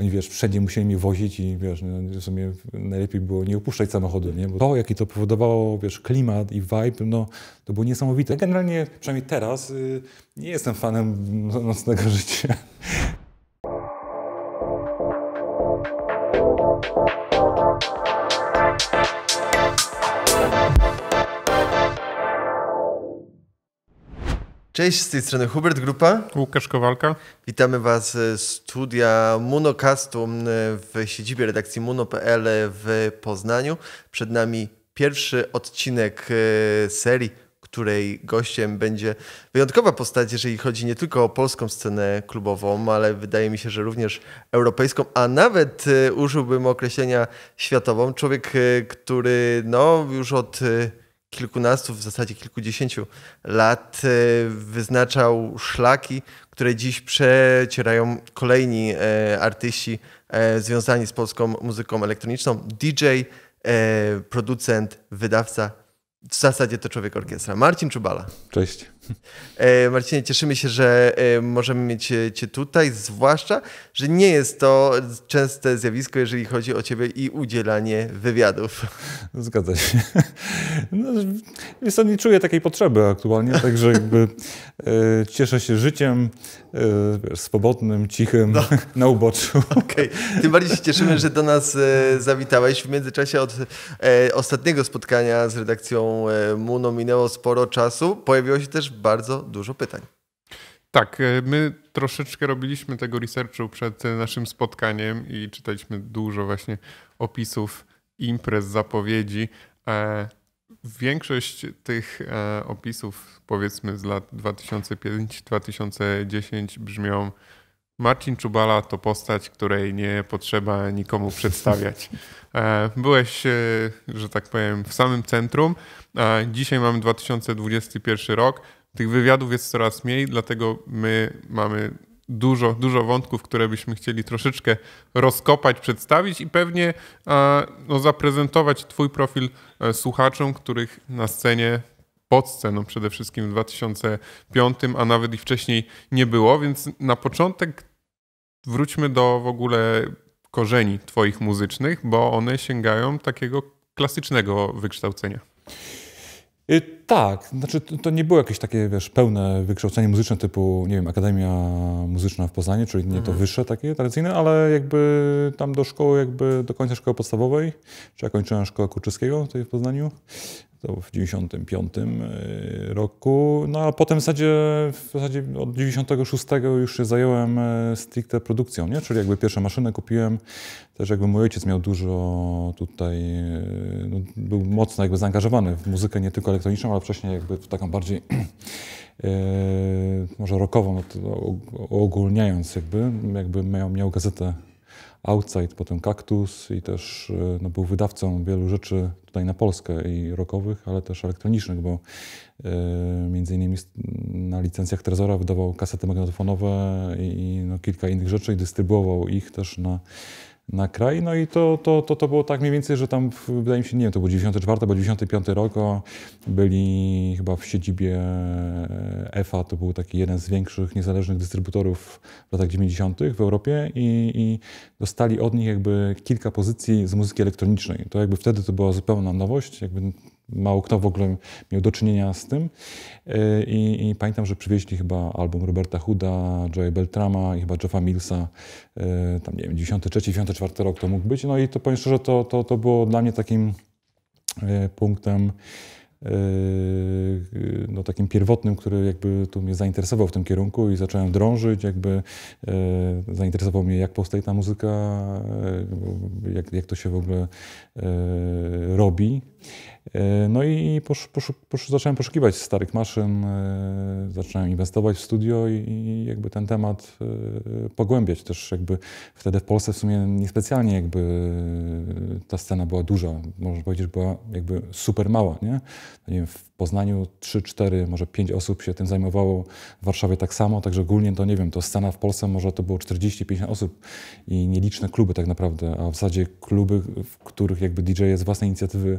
oni, wiesz, wszędzie musieli mnie wozić i, wiesz, no, w sumie najlepiej było nie opuszczać samochodu, nie? Bo to, jaki to powodowało, wiesz, klimat i vibe, no, to było niesamowite. Generalnie, przynajmniej teraz, y, nie jestem fanem no, nocnego życia. Cześć, z tej strony Hubert Grupa. Łukasz Kowalka. Witamy Was z studia Munocastu e, w siedzibie redakcji muno.pl w Poznaniu. Przed nami pierwszy odcinek e, serii, której gościem będzie wyjątkowa postać, jeżeli chodzi nie tylko o polską scenę klubową, ale wydaje mi się, że również europejską, a nawet e, użyłbym określenia światową. Człowiek, który no, już od kilkunastu, w zasadzie kilkudziesięciu lat e, wyznaczał szlaki, które dziś przecierają kolejni e, artyści e, związani z polską muzyką elektroniczną. DJ, producent, wydawca, w zasadzie to człowiek orkiestra. Marcin Czubala. Cześć. E, Marcinie, cieszymy się, że e, możemy mieć e, Cię tutaj, zwłaszcza, że nie jest to częste zjawisko, jeżeli chodzi o Ciebie i udzielanie wywiadów. Zgadza się. No, wiesz, nie czuję takiej potrzeby aktualnie, także jakby cieszę się życiem wiesz, swobodnym, cichym, no. na uboczu. Okay. Tym bardziej się cieszymy, że do nas zawitałeś. W międzyczasie od ostatniego spotkania z redakcją MUNO minęło sporo czasu. Pojawiło się też bardzo dużo pytań. Tak, e, my troszeczkę robiliśmy tego researchu przed e, naszym spotkaniem i czytaliśmy dużo właśnie opisów imprez, zapowiedzi. E, większość tych opisów, powiedzmy z lat 2005-2010, brzmią: Marcin Czubala to postać, której nie potrzeba nikomu przedstawiać. Byłeś, że tak powiem, w samym centrum. Dzisiaj mamy 2021 rok tych wywiadów jest coraz mniej, dlatego my mamy dużo, dużo wątków, które byśmy chcieli troszeczkę rozkopać, przedstawić i pewnie no, zaprezentować Twój profil e, słuchaczom, których na scenie pod sceną przede wszystkim w 2005, a nawet i wcześniej nie było, więc na początek wróćmy do w ogóle korzeni Twoich muzycznych, bo one sięgają takiego klasycznego wykształcenia. Y, tak, znaczy to nie było jakieś takie, wiesz, pełne wykształcenie muzyczne typu, nie wiem, Akademia Muzyczna w Poznaniu, czyli nie to mhm. wyższe takie tradycyjne, ale jakby tam do szkoły, jakby do końca szkoły podstawowej, czy ja kończyłem szkołę Kurczyskiego tutaj w Poznaniu, to w 95 e, roku. No a potem w zasadzie, w zasadzie od 96 już się zająłem e, stricte produkcją, nie? Czyli jakby pierwsze maszyny kupiłem, też jakby mój ojciec miał dużo tutaj, e, no, był mocno jakby zaangażowany w muzykę nie tylko elektroniczną, ale wcześniej jakby w taką bardziej może rockową, no, ogólniając jakby, jakby miał, miał gazetę Outside, potem Kaktus i też e, no, był wydawcą wielu rzeczy tutaj na Polskę i rockowych, ale też elektronicznych, bo e, między innymi na licencjach Trezora wydawał kasety magnetofonowe i, i no, kilka innych rzeczy i dystrybuował ich też na na kraj. No i to, to, to, to było tak mniej więcej, że tam, w, wydaje mi się, nie wiem, to był 94 bo 95 rok, byli chyba w siedzibie EFA, to był taki jeden z większych niezależnych dystrybutorów w latach 90. w Europie i, i dostali od nich jakby kilka pozycji z muzyki elektronicznej. To jakby wtedy to była zupełna nowość, jakby mało kto w ogóle miał do czynienia z tym. E, I, i pamiętam, że przywieźli chyba album Roberta Hooda, Joey Beltrama i chyba Jeffa Millsa, e, tam nie wiem, 93-94 rok to mógł być. No i to powiem szczerze, to, to, to było dla mnie takim e, punktem no, takim pierwotnym, który jakby tu mnie zainteresował w tym kierunku i zacząłem drążyć, jakby zainteresował mnie jak powstaje ta muzyka, jak, jak to się w ogóle robi E, no i posz, posz, posz, zacząłem poszukiwać starych maszyn, e, zacząłem inwestować w studio i, i, jakby ten temat e, pogłębiać też jakby wtedy w Polsce w sumie niespecjalnie jakby ta scena była duża, można powiedzieć, że była jakby super mała, nie? No nie wiem, w Poznaniu 3, 4, może 5 osób się tym zajmowało, w Warszawie tak samo, także ogólnie to nie wiem, to scena w Polsce może to było 40-50 osób i nieliczne kluby tak naprawdę, a w zasadzie kluby, w których jakby DJ z własnej inicjatywy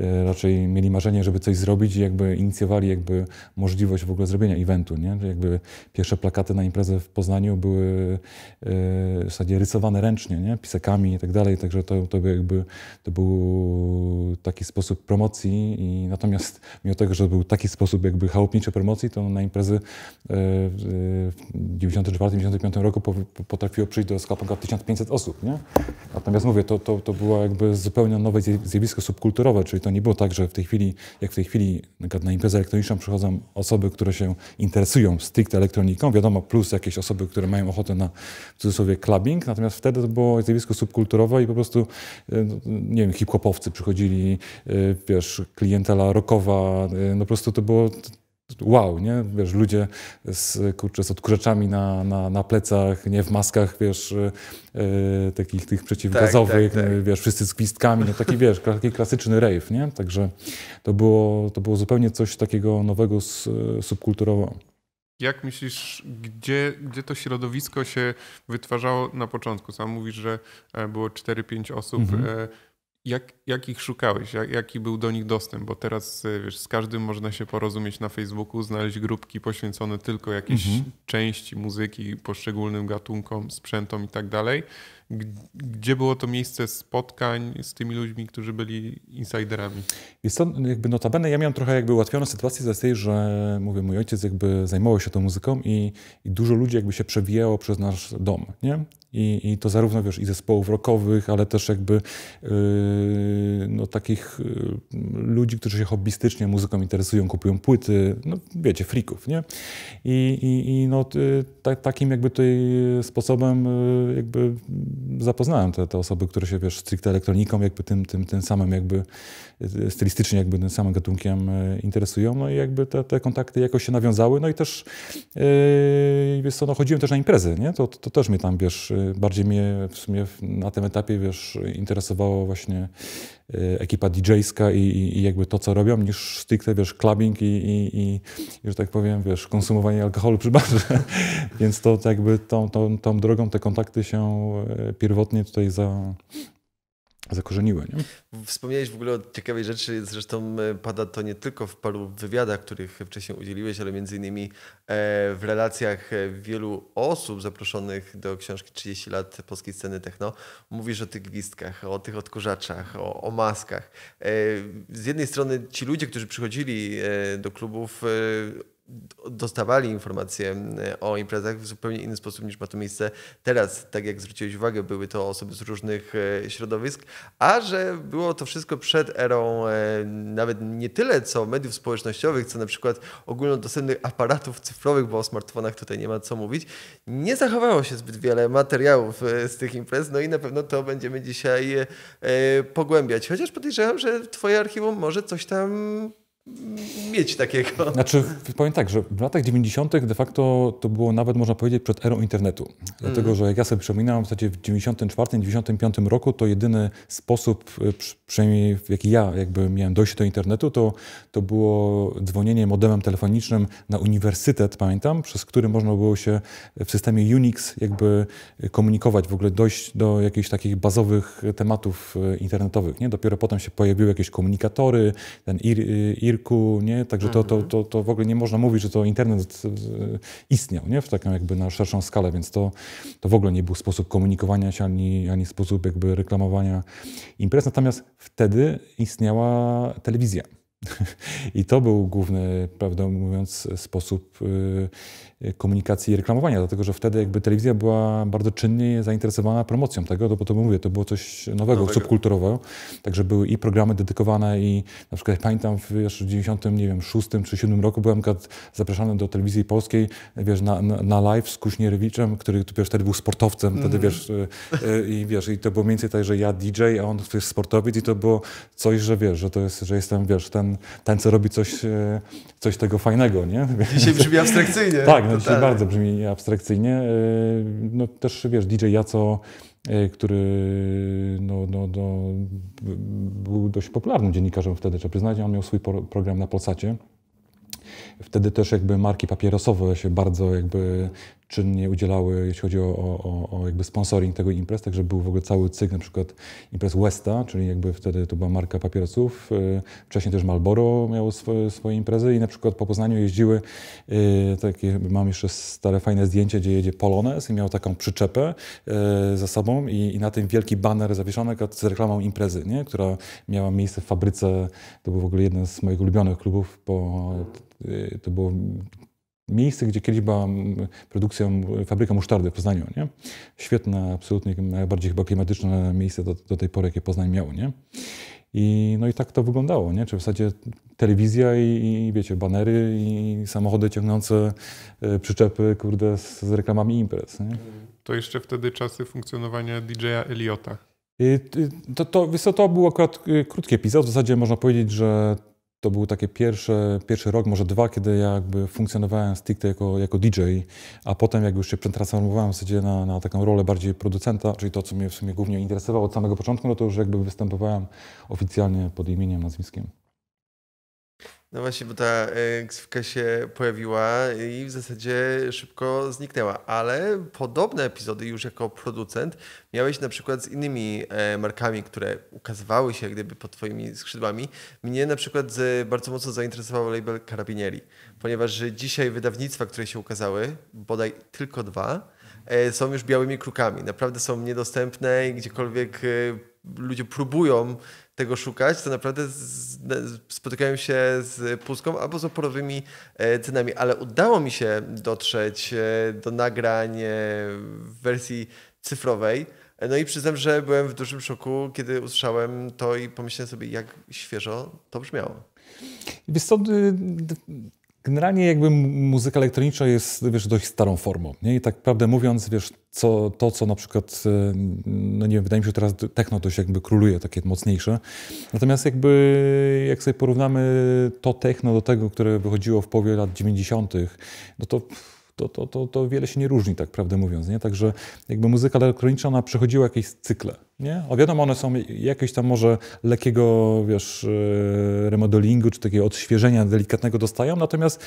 e, raczej mieli marzenie, żeby coś zrobić i jakby inicjowali jakby możliwość w ogóle zrobienia eventu, nie? Jakby pierwsze plakaty na imprezę w Poznaniu były e, w zasadzie rysowane ręcznie, nie? Pisekami i tak dalej, także to, to jakby to był taki sposób promocji i natomiast mimo tego, że był taki sposób jakby chałupniczej promocji, to na imprezy e, w 1994-1995 e, roku potrafiło przyjść do sklepu 1500 osób. Nie? Natomiast mówię, to, to, to było jakby zupełnie nowe zjawisko subkulturowe, czyli to nie było tak, że w tej chwili, jak w tej chwili na, na imprezę elektroniczną przychodzą osoby, które się interesują stricte elektroniką, wiadomo, plus jakieś osoby, które mają ochotę na w cudzysłowie clubbing, natomiast wtedy to było zjawisko subkulturowe i po prostu, e, no, nie wiem, hip-hopowcy przychodzili, wiesz, klientela rockowa, Y, no po prostu to było wow, nie? Wiesz, ludzie z, kurczę, z odkurzaczami na, na, na plecach, nie? W maskach, wiesz, y, y, takich tych przeciwgazowych, tak, tak, tak. wiesz, wszyscy z gwizdkami, no taki, wiesz, taki klasyczny rave, nie? Także to było, to było zupełnie coś takiego nowego subkulturowo. Jak myślisz, gdzie, gdzie to środowisko się wytwarzało na początku? Sam mówisz, że e, było 4-5 osób. Mhm e, jak, jak ich szukałeś? Jak, jaki był do nich dostęp? Bo teraz e, wiesz, z każdym można się porozumieć na Facebooku, znaleźć grupki poświęcone tylko jakiejś mhm. części muzyki, poszczególnym gatunkom, sprzętom i tak dalej. Gdzie było to miejsce spotkań z tymi ludźmi, którzy byli insiderami? Jest to jakby notabene, ja miałem trochę jakby ułatwioną sytuację z tej, że mówię, mój ojciec jakby zajmował się tą muzyką i, i dużo ludzi jakby się przewijało przez nasz dom, nie? I, I, to zarówno wiesz, i zespołów rockowych, ale też jakby yy, no, takich yy, ludzi, którzy się hobbystycznie muzyką interesują, kupują płyty, no wiecie, frików, nie? I, i, i no, ta, takim jakby tutaj sposobem yy, jakby zapoznałem te, te osoby, które się wiesz, stricte elektroniką, jakby tym, tym, tym samym jakby stylistycznie jakby tym samym gatunkiem e, interesują, no i jakby te, te kontakty jakoś się nawiązały, no i też yy, wiesz co, no chodziłem też na imprezy, nie? To, to też mnie tam, wiesz, e, bardziej mnie w sumie na tym etapie, wiesz, interesowało właśnie ekipa DJ-ska i, i, i, jakby to, co robią, niż stricte, wiesz, clubbing i, i, i, że tak powiem, wiesz, konsumowanie alkoholu przy barze. Więc to jakby tą, tą, tą drogą te kontakty się pierwotnie tutaj za, zakorzeniły. Nie? Wspomniałeś w ogóle o ciekawej rzeczy, zresztą e, pada to nie tylko w paru wywiadach, których wcześniej udzieliłeś, ale między innymi e, w relacjach e, wielu osób zaproszonych do książki 30 lat polskiej sceny techno. Mówisz o tych gwizdkach, o tych odkurzaczach, o, o maskach. Z jednej strony ci ludzie, którzy przychodzili do klubów, dostawali informacje mm, o imprezach w zupełnie inny sposób niż ma to miejsce teraz. Tak jak zwróciłeś uwagę, były to osoby z różnych e, środowisk, a że było to wszystko przed erą e, nawet nie tyle co mediów społecznościowych, co na przykład ogólnodostępnych aparatów cyfrowych, bo o smartfonach tutaj nie ma co mówić, nie zachowało się zbyt wiele materiałów e, z tych imprez, no i na pewno to będziemy dzisiaj pogłębiać. Chociaż podejrzewam, że twoje archiwum może coś tam mieć takiego. Znaczy, powiem tak, że w latach 90. de facto to było nawet, można powiedzieć, przed erą internetu. Dlatego, mm. że jak ja sobie przypominam, w zasadzie w 94-95 roku to jedyny sposób, e, przynajmniej w jaki ja jakby miałem dojść do internetu, to, to było dzwonienie modemem telefonicznym na uniwersytet, pamiętam, przez który można było się w systemie Unix jakby komunikować, w ogóle dojść do jakichś takich bazowych tematów e, internetowych. Nie? Dopiero potem się pojawiły jakieś komunikatory, ten IR, e, Irku, nie? Także to, to, mhm. to, to w ogóle nie można mówić, że to internet istniał, nie? W taką jakby na szerszą skalę, więc to, to w ogóle nie był sposób komunikowania się, ani, ani sposób jakby reklamowania imprez. Natomiast wtedy istniała telewizja. I to był główny, prawdę mówiąc, sposób y, komunikacji i reklamowania, dlatego że wtedy jakby telewizja była bardzo czynnie zainteresowana promocją tego, to, bo to mówię, to było coś nowego, nowego. subkulturowego, także były i programy dedykowane i na przykład pamiętam w, 96 nie wiem, czy 7 roku byłem zapraszany do telewizji polskiej, wiesz, na, na, na live z Kuśnierewiczem, który wiesz, wtedy był sportowcem, mm wtedy wiesz, y, y, i wiesz, i to było mniej więcej tak, że ja DJ, a on to jest sportowiec i to było coś, że wiesz, że to jest, że jestem, wiesz, ten, ten co robi coś, y, coś tego fajnego, nie? Dzisiaj brzmi abstrakcyjnie. tak, no, Dzisiaj tak. bardzo brzmi abstrakcyjnie. E, no też wiesz, DJ Jaco, e, który no, no, no, był dość popularnym dziennikarzem wtedy, trzeba przyznać, on miał swój program na Polsacie. Wtedy też jakby marki papierosowe się bardzo jakby czynnie udzielały, jeśli chodzi o, o, o, jakby sponsoring tego imprez, także był w ogóle cały cykl na przykład imprez Westa, czyli jakby wtedy to była marka papierosów, y, wcześniej też Marlboro miało swoje, swoje imprezy i na przykład po Poznaniu jeździły y, takie, mam jeszcze stare fajne zdjęcie, gdzie jedzie Polones i miał taką przyczepę y, za sobą i, i na tym wielki baner zawieszony z reklamą imprezy, nie? która miała miejsce w fabryce, to był w ogóle jeden z moich ulubionych klubów, bo to było miejsce, gdzie kiedyś była produkcja, fabryka musztardy w Poznaniu. Nie? Świetne, absolutnie najbardziej chyba klimatyczne miejsce do, do tej pory, jakie Poznań miał. Nie? I, no i tak to wyglądało, nie? Czy w zasadzie telewizja i, i wiecie, banery i samochody ciągnące y, przyczepy, kurde, z, z reklamami imprez, nie? To jeszcze wtedy czasy funkcjonowania DJ-a Eliota. To, to, to, to był akurat e, krótki epizod. W zasadzie można powiedzieć, że to był taki pierwszy, pierwszy rok, może dwa, kiedy ja jakby funkcjonowałem stricte jako, jako DJ, a potem jak już się przetransformowałem w zasadzie na, na taką rolę bardziej producenta, czyli to, co mnie w sumie głównie interesowało od samego początku, no to już jakby występowałem oficjalnie pod imieniem, nazwiskiem. No właśnie, bo ta e, ksywka się pojawiła i w zasadzie szybko zniknęła, ale podobne epizody już jako producent miałeś na przykład z innymi e, markami, które ukazywały się gdyby pod twoimi skrzydłami. Mnie na przykład bardzo mocno zainteresował label Carabinieri, ponieważ dzisiaj wydawnictwa, które się ukazały, bodaj tylko dwa, e, są już białymi krukami. Naprawdę są niedostępne i gdziekolwiek ludzie próbują tego szukać, to naprawdę z, spotykają się z pustką albo z oporowymi e, cenami. Ale udało mi się dotrzeć e, do nagrań e, w wersji cyfrowej. No i przyznam, że byłem w dużym szoku, kiedy usłyszałem to i pomyślałem sobie, jak świeżo to brzmiało. Wiesz co, y, Generalnie jakby muzyka elektroniczna jest wiesz, dość starą formą. Nie? I tak prawdę mówiąc, wiesz, co, to, co na przykład, y, no nie wiem, wydaje mi się, że teraz techno dość jakby króluje, takie mocniejsze. Natomiast jakby, jak sobie porównamy to techno do tego, które wychodziło w połowie lat 90., no to to, to, to, to wiele się nie różni, tak prawdę mówiąc. Nie? Także jakby muzyka elektroniczna, ona przechodziła jakieś cykle. Nie? A wiadomo, one są jakieś tam może lekkiego, wiesz, e, remodelingu czy takiego odświeżenia delikatnego dostają, natomiast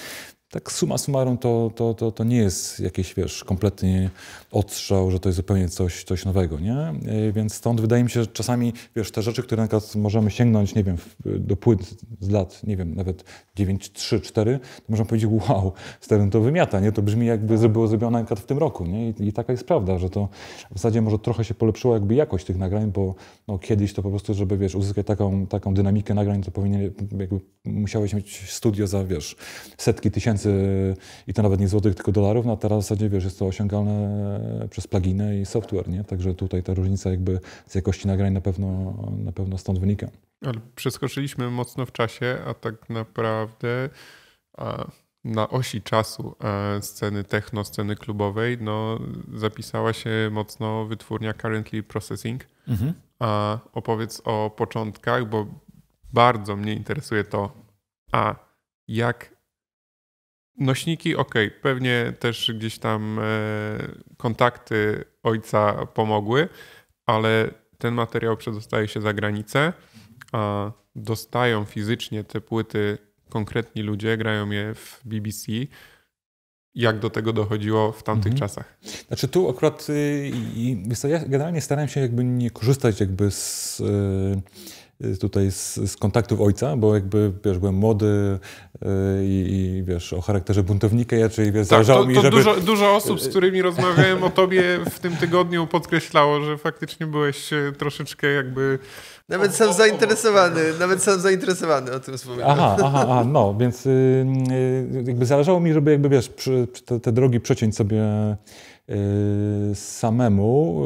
tak suma summarum to, to, to, to nie jest jakiś, wiesz, kompletnie odstrzał, że to jest zupełnie coś, coś nowego, nie? E, więc stąd wydaje mi się, że czasami, wiesz, te rzeczy, które na przykład możemy sięgnąć, nie wiem, do płyt z lat, nie wiem, nawet 9, 3, 4, to można powiedzieć, wow, stary to wymiata, nie? To brzmi jakby tak. było zrobione na przykład w tym roku, nie? I, I, taka jest prawda, że to w zasadzie może trochę się polepszyło jakby jakość tych nagrań, bo no, kiedyś to po prostu, żeby wiesz, uzyskać taką, taką dynamikę nagrań, to powinien, jakby musiałeś mieć studio za wiesz, setki tysięcy i to nawet nie złotych, tylko dolarów, no, a teraz w zasadzie wiesz, jest to osiągalne przez pluginy i software, nie? Także tutaj ta różnica jakby z jakości nagrań na pewno, na pewno stąd wynika. Ale przeskoczyliśmy mocno w czasie, a tak naprawdę. A na osi czasu e, sceny techno, sceny klubowej, no, zapisała się mocno wytwórnia Currently Processing. Mhm. A opowiedz o początkach, bo bardzo mnie interesuje to, a jak nośniki, ok, pewnie też gdzieś tam e, kontakty ojca pomogły, ale ten materiał przedostaje się za granicę, a dostają fizycznie te płyty konkretni ludzie, grają je w BBC. Jak do tego dochodziło w tamtych mhm. czasach? Znaczy tu akurat y, ja generalnie starałem się jakby nie korzystać jakby z y, y, tutaj z, z, kontaktów ojca, bo jakby wiesz, byłem młody y, i, wiesz, o charakterze buntownika, ja czyli wiesz, tak, zależało to, to mi, żeby... Dużo, dużo osób, z którymi rozmawiałem o tobie w tym tygodniu podkreślało, że faktycznie byłeś troszeczkę jakby nawet sam zainteresowany, nawet sam zainteresowany o tym wspominał. Aha, aha, aha no, więc y, y, jakby zależało mi, żeby jakby wiesz, przy, te, te, drogi przeciąć sobie y, samemu.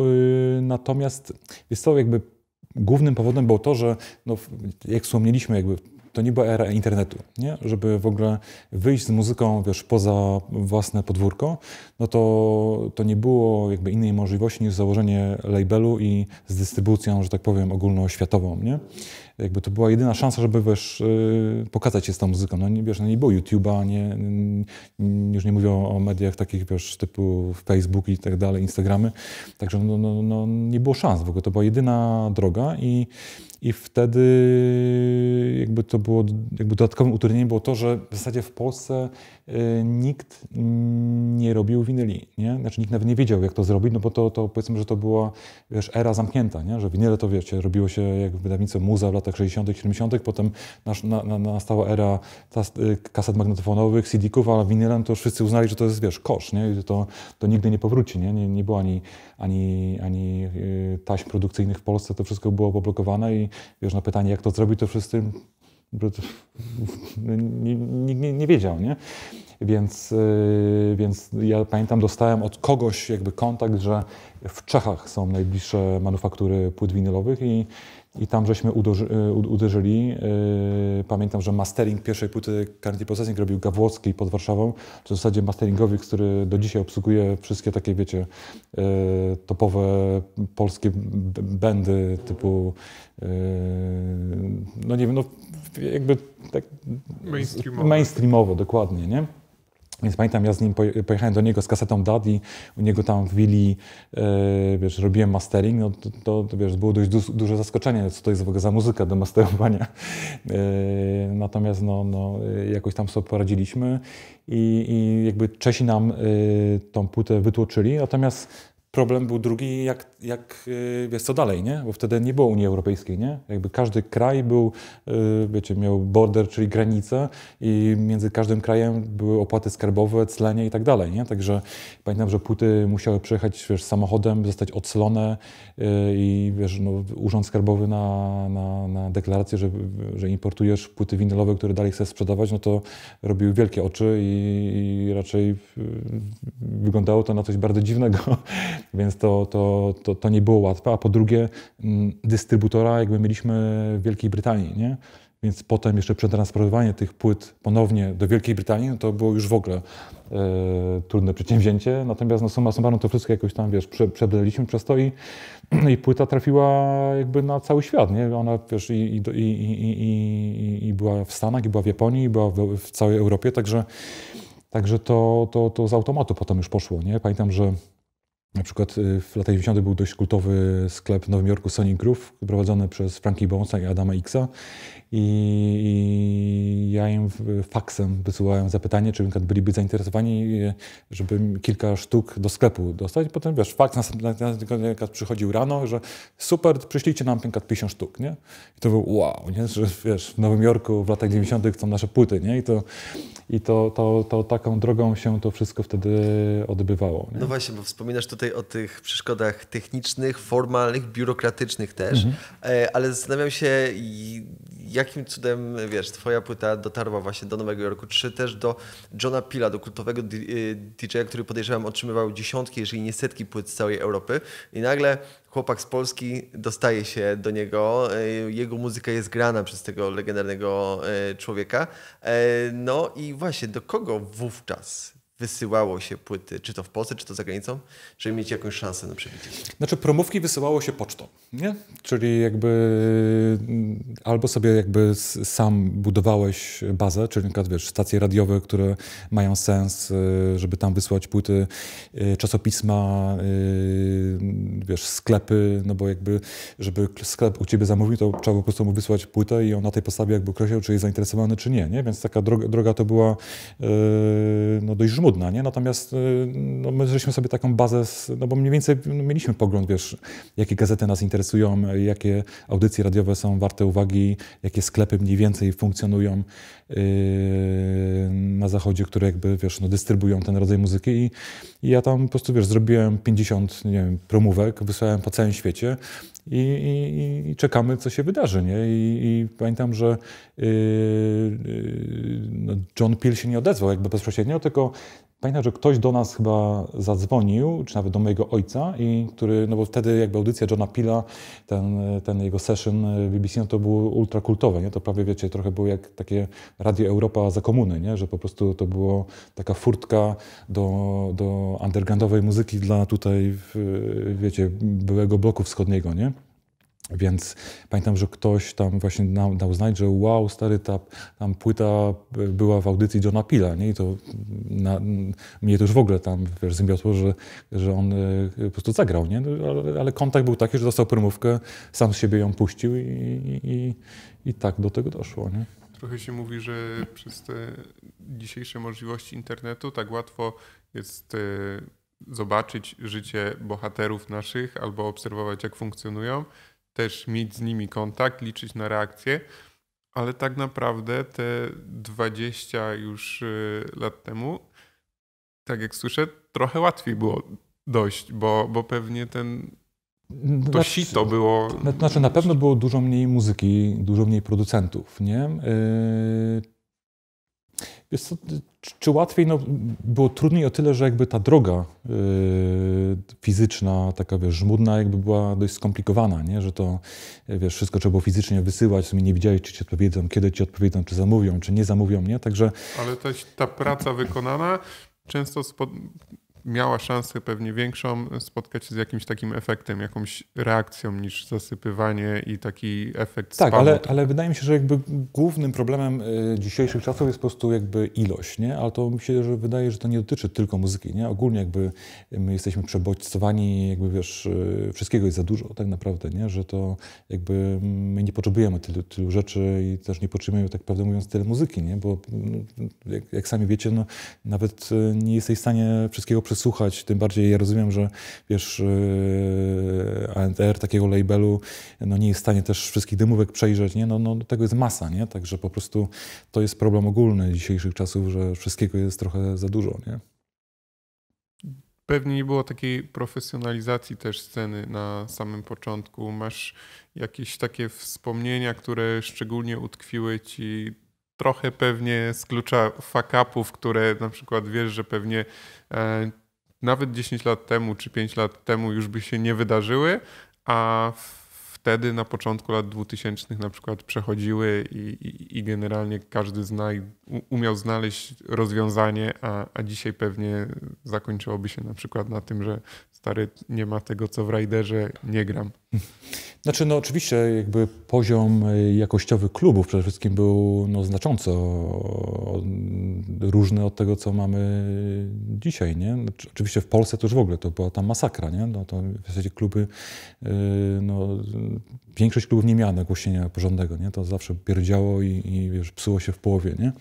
Y, natomiast jest to jakby głównym powodem było to, że no, jak wspomnieliśmy jakby to nie była era internetu, nie? Żeby w ogóle wyjść z muzyką, wiesz, poza własne podwórko, no to, to nie było jakby innej możliwości niż założenie labelu i z dystrybucją, że tak powiem, ogólnoświatową, nie? Jakby to była jedyna szansa, żeby, wiesz, y, pokazać się z tą muzyką. No nie, wiesz, no nie było YouTube'a, nie, już nie mówię o mediach takich, wiesz, typu Facebook i tak dalej, Instagramy. Także no, no, no, no nie było szans w ogóle, to była jedyna droga i i wtedy jakby to było, jakby dodatkowym utrudnieniem było to, że w zasadzie w Polsce y, nikt nie robił winyli, nie? Znaczy nikt nawet nie wiedział, jak to zrobić, no bo to, to powiedzmy, że to była, wiesz, era zamknięta, nie? Że winyle to, wiecie, robiło się jak wydawnictwo Muza w latach 60 70 potem nasz, na, na, nastała era tas, y, kaset magnetofonowych, CD-ków, a winylem to wszyscy uznali, że to jest, wiesz, kosz, nie? I to, to nigdy nie powróci, nie? Nie, nie było ani, ani, ani y, taśm produkcyjnych w Polsce, to wszystko było poblokowane i wiesz, na pytanie, jak to zrobić, to wszyscy no, nikt nie, nie, wiedział, nie? Więc, y, więc ja pamiętam, dostałem od kogoś jakby kontakt, że w Czechach są najbliższe manufaktury płyt winylowych i i tam żeśmy uderzy, e, uderzyli. E, pamiętam, że mastering pierwszej płyty Currently Processing robił Gawłowski pod Warszawą. To w zasadzie masteringowiec, który do dzisiaj obsługuje wszystkie takie, wiecie, e, topowe polskie bendy typu no nie wiem, no jakby tak mainstreamowo, mainstreamowo dokładnie, nie? Więc pamiętam, ja z nim pojechałem do niego z kasetą Daddy, u niego tam w Willi, e, wiesz, robiłem mastering, no to, to, to wiesz, było dość du duże zaskoczenie, co to jest w ogóle za muzyka do masterowania. E, natomiast no, no, e, jakoś tam sobie poradziliśmy i, i jakby Czesi nam tą płytę wytłoczyli, natomiast problem był drugi, jak, jak y, wiesz, co dalej, nie? Bo wtedy nie było Unii Europejskiej, nie? Jakby każdy kraj był, y, wiecie, miał border, czyli granicę i między każdym krajem były opłaty skarbowe, clenie i tak dalej, nie? Także pamiętam, że płyty musiały przejechać wiesz, samochodem, zostać odcelone y, i, wiesz, no, urząd skarbowy na, na, na deklarację, że, że importujesz płyty winylowe, które dalej chcesz sprzedawać, no to robił wielkie oczy i, i raczej wyglądało to na coś bardzo dziwnego, więc to, to, to, to nie było łatwe. A po drugie, mm, dystrybutora jakby mieliśmy w Wielkiej Brytanii, nie? Więc potem jeszcze przetransportowanie tych płyt ponownie do Wielkiej Brytanii, no to było już w ogóle e, trudne przedsięwzięcie. Natomiast no, summa summarum to wszystko jakoś tam, wiesz, prze, przebraliśmy przez to i, i płyta trafiła jakby na cały świat, nie? Ona, wiesz, i, i, i, i była w Stanach, i była w Japonii, i była w, w całej Europie, także, także to, to, to z automatu potem już poszło, nie? Pamiętam, że na przykład y, w latach 90. był dość kultowy sklep w Nowym Jorku Sonic Groove, prowadzony przez Frankie Bonesa i Adama Xa i ja im faksem wysyłałem zapytanie, czy byliby zainteresowani, e, żeby kilka sztuk do sklepu dostać. Potem wiesz, faks następny raz przychodził rano, że super, przyślijcie nam pięćdziesiąt 50 sztuk, nie? I to było wow, nie? Że wiesz, w Nowym Jorku w latach 90. są nasze płyty, nie? I to, i to, to, to taką drogą się to wszystko wtedy odbywało. Nie? No właśnie, bo wspominasz tutaj o tych przeszkodach technicznych, formalnych, biurokratycznych też, mhm. E, ale zastanawiam się, jakim cudem, wiesz, twoja płyta dotarła właśnie do Nowego Jorku, czy też do Johna Pila, do kultowego DJ-a, y, który podejrzewam otrzymywał dziesiątki, jeżeli nie setki płyt z całej Europy i nagle chłopak z Polski dostaje się do niego, y, jego muzyka jest grana przez tego legendarnego y, człowieka. E, no i właśnie, do kogo wówczas wysyłało się płyty, czy to w Polsce, czy to za granicą, żeby mieć jakąś szansę na przebicie? Znaczy promówki wysyłało się pocztą, nie? Czyli jakby mm, albo sobie jakby sam budowałeś bazę, czyli na przykład wiesz, stacje radiowe, które mają sens, y, żeby tam wysłać płyty, y, czasopisma, y, wiesz, sklepy, no bo jakby, żeby sklep u ciebie zamówił, to trzeba po prostu mu wysłać płytę i on na tej podstawie jakby określał, czy jest zainteresowany, czy nie, nie? Więc taka droga, droga to była no, dość żmudna trudna, nie? Natomiast y, no, my żeśmy sobie taką bazę, no bo mniej więcej no, mieliśmy pogląd, wiesz, jakie gazety nas interesują, jakie audycje radiowe są warte uwagi, jakie sklepy mniej więcej funkcjonują yy, na zachodzie, które jakby, wiesz, no, dystrybuują ten rodzaj muzyki I, i, ja tam po prostu, wiesz, zrobiłem 50, nie wiem, promówek, wysłałem po całym świecie i, i, i, czekamy, co się wydarzy. Nie? I, i pamiętam, że yy, yy, no, John Peel się nie odezwał jakby bezpośrednio, tylko Pamiętam, że ktoś do nas chyba zadzwonił, czy nawet do mojego ojca, i który, no bo wtedy jakby audycja Johna Pila, ten, ten jego session BBC, no to było ultrakultowe, nie? To prawie, wiecie, trochę było jak takie Radio Europa za komuny, nie? Że po prostu to było taka furtka do, do undergroundowej muzyki dla tutaj, wiecie, byłego bloku wschodniego, nie? Więc pamiętam, że ktoś tam właśnie nam dał znać, że wow, stary, ta tam płyta e, była w audycji Johna Pila, nie? I to na, mnie to już w ogóle tam, wiesz, zębiotło, że, że on y, po prostu zagrał, nie? No, ale, ale, kontakt był taki, że dostał prymówkę, sam z siebie ją puścił i, i, i tak do tego doszło, nie? Trochę się mówi, że przez te dzisiejsze możliwości internetu tak łatwo jest y, zobaczyć życie bohaterów naszych albo obserwować, jak funkcjonują, też mieć z nimi kontakt, liczyć na reakcję, ale tak naprawdę te 20 już y, lat temu, tak jak słyszę, trochę łatwiej było dojść, bo, bo pewnie ten to znaczy, sito było. Znaczy na pewno było dużo mniej muzyki, dużo mniej producentów, nie? Yy co, czy łatwiej? No, było trudniej o tyle, że jakby ta droga yy, fizyczna, taka wiesz, żmudna, jakby była dość skomplikowana, nie? że to wiesz, wszystko trzeba było fizycznie wysyłać, w sumie nie widziałeś, czy ci odpowiedzą, kiedy ci odpowiedzą, czy zamówią, czy nie zamówią, nie? Także... Ale też ta praca wykonana często spod miała szansę pewnie większą spotkać się z jakimś takim efektem, jakąś reakcją niż zasypywanie i taki efekt Tak, ale, ale wydaje mi się, że jakby głównym problemem y, dzisiejszych czasów jest po prostu jakby ilość, nie? Ale to mi się że wydaje, że to nie dotyczy tylko muzyki, nie? Ogólnie jakby my jesteśmy przebodźcowani, jakby wiesz, y, wszystkiego jest za dużo tak naprawdę, nie? Że to jakby my nie potrzebujemy tylu, tylu rzeczy i też nie potrzebujemy tak prawdę mówiąc tyle muzyki, nie? Bo no, jak, jak sami wiecie, no, nawet y, nie jesteś w stanie wszystkiego przez słuchać, tym bardziej ja rozumiem, że wiesz, e, ANTR takiego labelu no nie jest w stanie też wszystkich dymówek przejrzeć, nie? No, no, no tego jest masa, nie? Także po prostu to jest problem ogólny dzisiejszych czasów, że wszystkiego jest trochę za dużo, nie? Pewnie nie było takiej profesjonalizacji też sceny na samym początku. Masz jakieś takie wspomnienia, które szczególnie utkwiły ci trochę pewnie z klucza fuck-upów, które na przykład wiesz, że pewnie e, nawet 10 lat temu czy 5 lat temu już by się nie wydarzyły, a wtedy na początku lat 2000 na przykład przechodziły i, i, i generalnie każdy zna i umiał znaleźć rozwiązanie, a, a dzisiaj pewnie zakończyłoby się na przykład na tym, że stary, nie ma tego, co w Raiderze, nie gram. Znaczy, no oczywiście jakby poziom e, jakościowy klubów przede wszystkim był no, znacząco różny od tego, co mamy dzisiaj, nie? Znaczy, oczywiście w Polsce to już w ogóle, to była tam masakra, nie? No, to w zasadzie kluby, yy, no, większość klubów nie miała nagłośnienia porządnego, nie? To zawsze pierdziało i, i wiesz, psuło się w połowie, nie?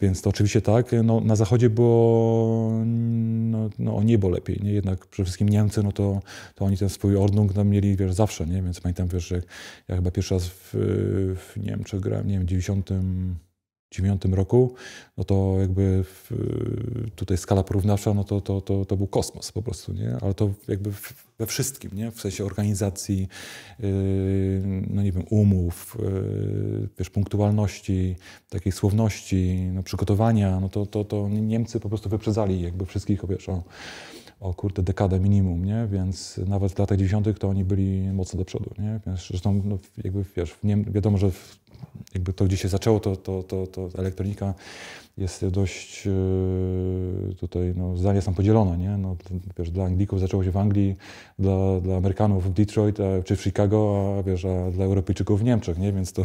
Więc to oczywiście tak. No, na zachodzie było no, no, o niebo lepiej. Nie? Jednak przede wszystkim Niemcy, no to, to oni ten swój ordnung tam mieli wiesz, zawsze. Nie? Więc pamiętam, wiesz, że ja chyba pierwszy raz w, w Niemczech grałem, nie wiem, w 90. 2009 roku, no to jakby w, tutaj skala porównawcza, no to, to, to, to był kosmos po prostu, nie? Ale to jakby w, we wszystkim, nie? W sensie organizacji, yy, no nie wiem, umów, yy, wiesz, punktualności, takiej słowności, no przygotowania, no to, to, to Niemcy po prostu wyprzedzali jakby wszystkich, wiesz, o, o kurde, dekadę minimum, nie? Więc nawet w latach 90. to oni byli mocno do przodu, nie? więc zresztą, no, jakby, wiesz, nie, wiadomo, że w, jakby to, gdzie się zaczęło, to, to, to, to elektronika jest dość e, tutaj, no, zdania są podzielone, nie? No, wiesz, dla Anglików zaczęło się w Anglii, dla, dla Amerykanów w Detroit a, czy w Chicago, a, wiesz, a dla Europejczyków w Niemczech, nie? Więc to,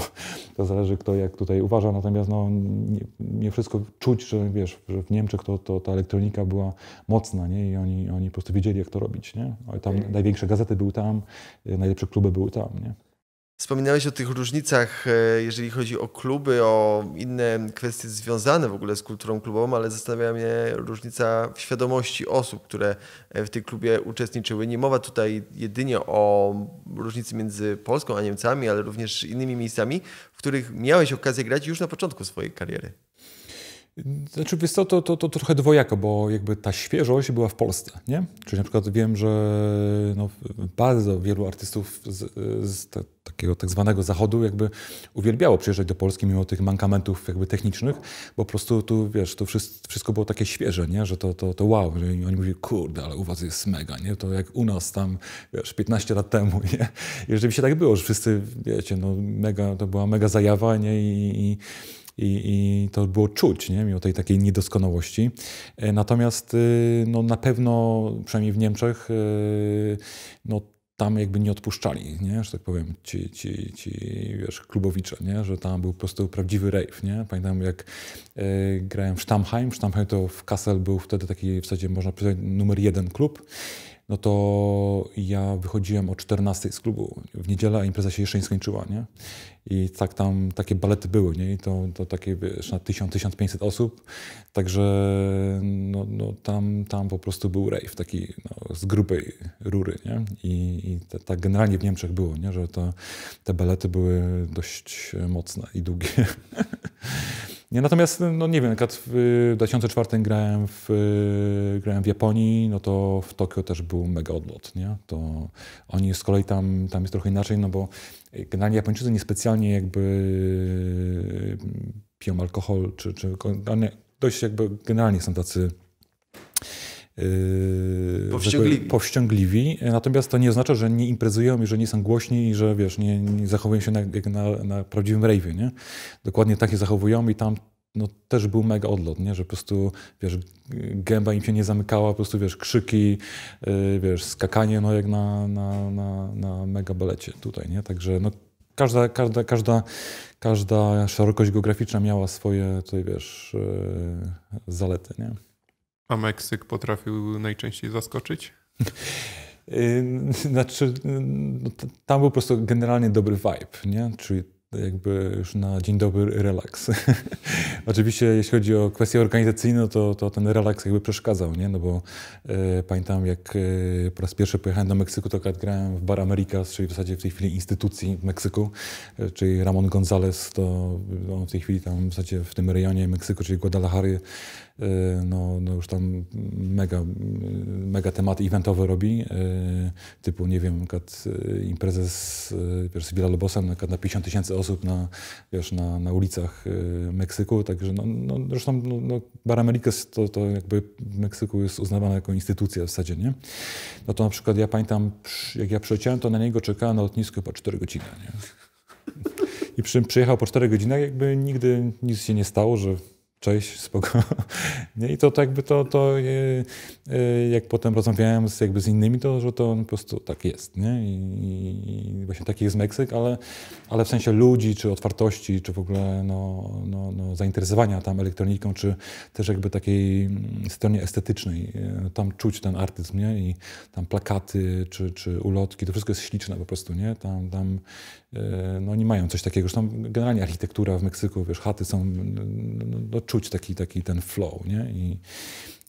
to zależy kto jak tutaj uważa, natomiast no, nie, nie wszystko czuć, że wiesz, że w Niemczech to, to ta elektronika była mocna, nie? I oni, oni po prostu wiedzieli jak to robić, nie? Tam y. największe gazety były tam, najlepsze kluby były tam, nie? Wspominałeś o tych różnicach, e, jeżeli chodzi o kluby, o inne kwestie związane w ogóle z kulturą klubową, ale zastanawia mnie różnica w świadomości osób, które e, w tym klubie uczestniczyły. Nie mowa tutaj jedynie o różnicy między Polską a Niemcami, ale również innymi miejscami, w których miałeś okazję grać już na początku swojej kariery. Znaczy, wiesz co, to, to, to trochę dwojako, bo jakby ta świeżość była w Polsce, nie? Czyli na przykład wiem, że no, bardzo wielu artystów z, z takiego tak zwanego zachodu jakby uwielbiało przyjeżdżać do Polski mimo tych mankamentów jakby technicznych, bo po prostu tu, wiesz, to wszystko było takie świeże, nie? Że to, to, to wow, że oni mówili, kurde, ale u was jest mega, nie? To jak u nas tam, wiesz, 15 lat temu, nie? I rzeczywiście tak było, że wszyscy, wiecie, no mega, to była mega zajawa, nie? I, i i, i to było czuć, nie? mimo tej takiej niedoskonałości. E, natomiast y, no, na pewno, przynajmniej w Niemczech, y, no, tam jakby nie odpuszczali, nie? że tak powiem, ci, ci, ci wiesz, klubowicze, nie? że tam był po prostu prawdziwy rave. Nie? Pamiętam jak y, grałem w Stamheim Stamheim to w Kassel był wtedy taki w zasadzie można powiedzieć numer jeden klub, no to ja wychodziłem o 14 z klubu w niedzielę, a impreza się jeszcze nie skończyła. Nie? i tak tam takie balety były, nie? I to, to takie wiesz, na 1000-1500 osób, także no, no, tam, tam po prostu był rave taki no, z grubej rury, nie? I, i tak generalnie w Niemczech było, nie? Że to, te balety były dość mocne i długie. Natomiast, no nie wiem, w 2004 grałem w, e, grałem w Japonii, no to w Tokio też był mega odlot, nie? To oni z kolei tam, tam jest trochę inaczej, no bo e, generalnie Japończycy niespecjalnie jakby e, piją alkohol, czy, czy no dość jakby generalnie są tacy Yy, powściągliwi. powściągliwi. Natomiast to nie oznacza, że nie imprezują i że nie są głośni i że wiesz, nie, nie zachowują się na, jak na, na prawdziwym rave'ie. Nie? Dokładnie tak się zachowują i tam no, też był mega odlot, nie? że po prostu wiesz, gęba im się nie zamykała, po prostu wiesz, krzyki, yy, wiesz, skakanie no, jak na, na, na, na mega balecie tutaj. Nie? Także no, każda, każda, każda, każda szerokość geograficzna miała swoje tutaj, wiesz, yy, zalety. Nie? A Meksyk potrafił najczęściej zaskoczyć? Y, znaczy, no, tam był po prostu generalnie dobry vibe, nie? czyli jakby już na dzień dobry relaks. Oczywiście jeśli chodzi o kwestie organizacyjne, no to, to ten relaks jakby przeszkadzał, nie? no bo e, pamiętam jak e, po raz pierwszy pojechałem do Meksyku, to akurat grałem w Bar Americas, czyli w zasadzie w tej chwili instytucji w Meksyku, e, czyli Ramon Gonzalez, to on w tej chwili tam w zasadzie w tym rejonie Meksyku, czyli Guadalajary, Y, no, no już tam mega, mega tematy eventowe robi, y, typu, nie wiem, y, imprezę z wiesz, Sybila Lobosem, na, 50 tysięcy osób na, wiesz, na, na ulicach Meksyku, także no, no zresztą no, no Bar Americas to, to jakby w Meksyku jest uznawana jako instytucja w zasadzie, nie? No to na przykład ja pamiętam, jak ja przyleciałem, to na niego czekałem na lotnisku po 4 godziny, nie? I przy, przyjechał po 4 godzinach, jakby nigdy nic się nie stało, że cześć, spoko. Nie? I to tak by to, to e, e, jak potem rozmawiałem z, jakby z innymi, to że to po prostu tak jest. Nie? I, właśnie taki jest Meksyk, ale, ale w sensie ludzi, czy otwartości, czy w ogóle no, no, no zainteresowania tam elektroniką, czy też jakby takiej mm, stronie estetycznej. E, tam czuć ten artyzm, nie? I tam plakaty, czy, czy ulotki, to wszystko jest śliczne po prostu, nie? Tam, tam E, no nie mają coś takiego. Zresztą generalnie architektura w Meksyku, wiesz, chaty są, no, no, no, czuć taki, taki ten flow, nie? I,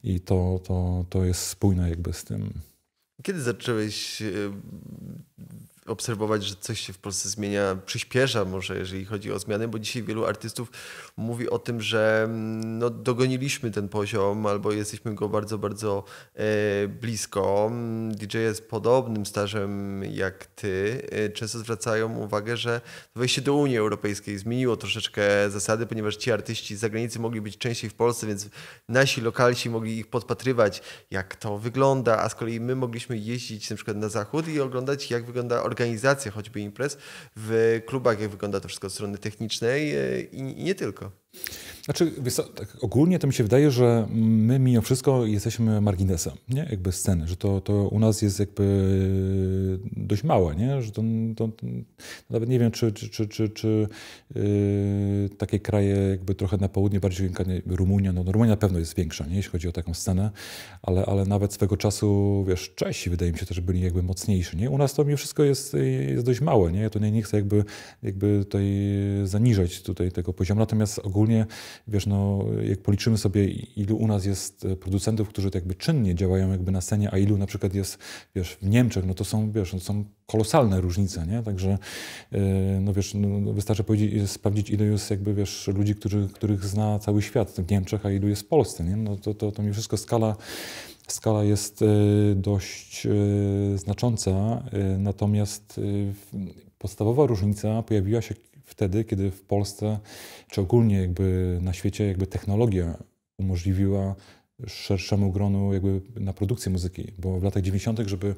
i to, to, to jest spójne jakby z tym. Kiedy zacząłeś e, obserwować, że coś się w Polsce zmienia, przyspiesza może, jeżeli chodzi o zmiany, bo dzisiaj wielu artystów mówi o tym, że mm, no, dogoniliśmy ten poziom albo jesteśmy go bardzo, bardzo e, blisko. DJ z podobnym stażem jak ty e, często zwracają uwagę, że wejście do Unii Europejskiej zmieniło troszeczkę zasady, ponieważ ci artyści z zagranicy mogli być częściej w Polsce, więc nasi lokalsi mogli ich podpatrywać, jak to wygląda, a z kolei my mogliśmy jeździć na przykład na zachód i oglądać, jak wygląda organizacja organizacja choćby imprez w klubach, jak wygląda to wszystko od strony technicznej i, e, i nie tylko. Znaczy, tak ogólnie to mi się wydaje, że my mimo wszystko jesteśmy marginesem, nie? Jakby sceny, że to, to u nas jest jakby dość małe, nie? Że to, to, to nawet nie wiem, czy, czy, czy, czy, czy yy, takie kraje jakby trochę na południe, bardziej Rumunia, no, Rumunia na pewno jest większa, nie? Jeśli chodzi o taką scenę, ale, ale nawet swego czasu, wiesz, Czesi wydaje mi się też byli jakby mocniejsi, nie? U nas to mimo wszystko jest, jest dość małe, nie? Ja to nie, nie chcę jakby, jakby tutaj zaniżać tutaj tego poziomu, natomiast ogólnie szczególnie, wiesz, no, jak policzymy sobie, ilu u nas jest e, producentów, którzy tak jakby czynnie działają jakby na scenie, a ilu na przykład jest, wiesz, w Niemczech, no to są, wiesz, no, są kolosalne różnice, nie? Także, e, no wiesz, no, no wystarczy sprawdzić, ilu jest jakby, wiesz, ludzi, którzy, których zna cały świat w Niemczech, a ilu jest w Polsce, nie? No to, to, to wszystko skala skala jest e, dość znacząca, natomiast podstawowa różnica pojawiła się wtedy, kiedy w Polsce, czy ogólnie jakby na świecie, jakby technologia umożliwiła szerszemu gronu jakby na produkcję muzyki, bo w latach 90., żeby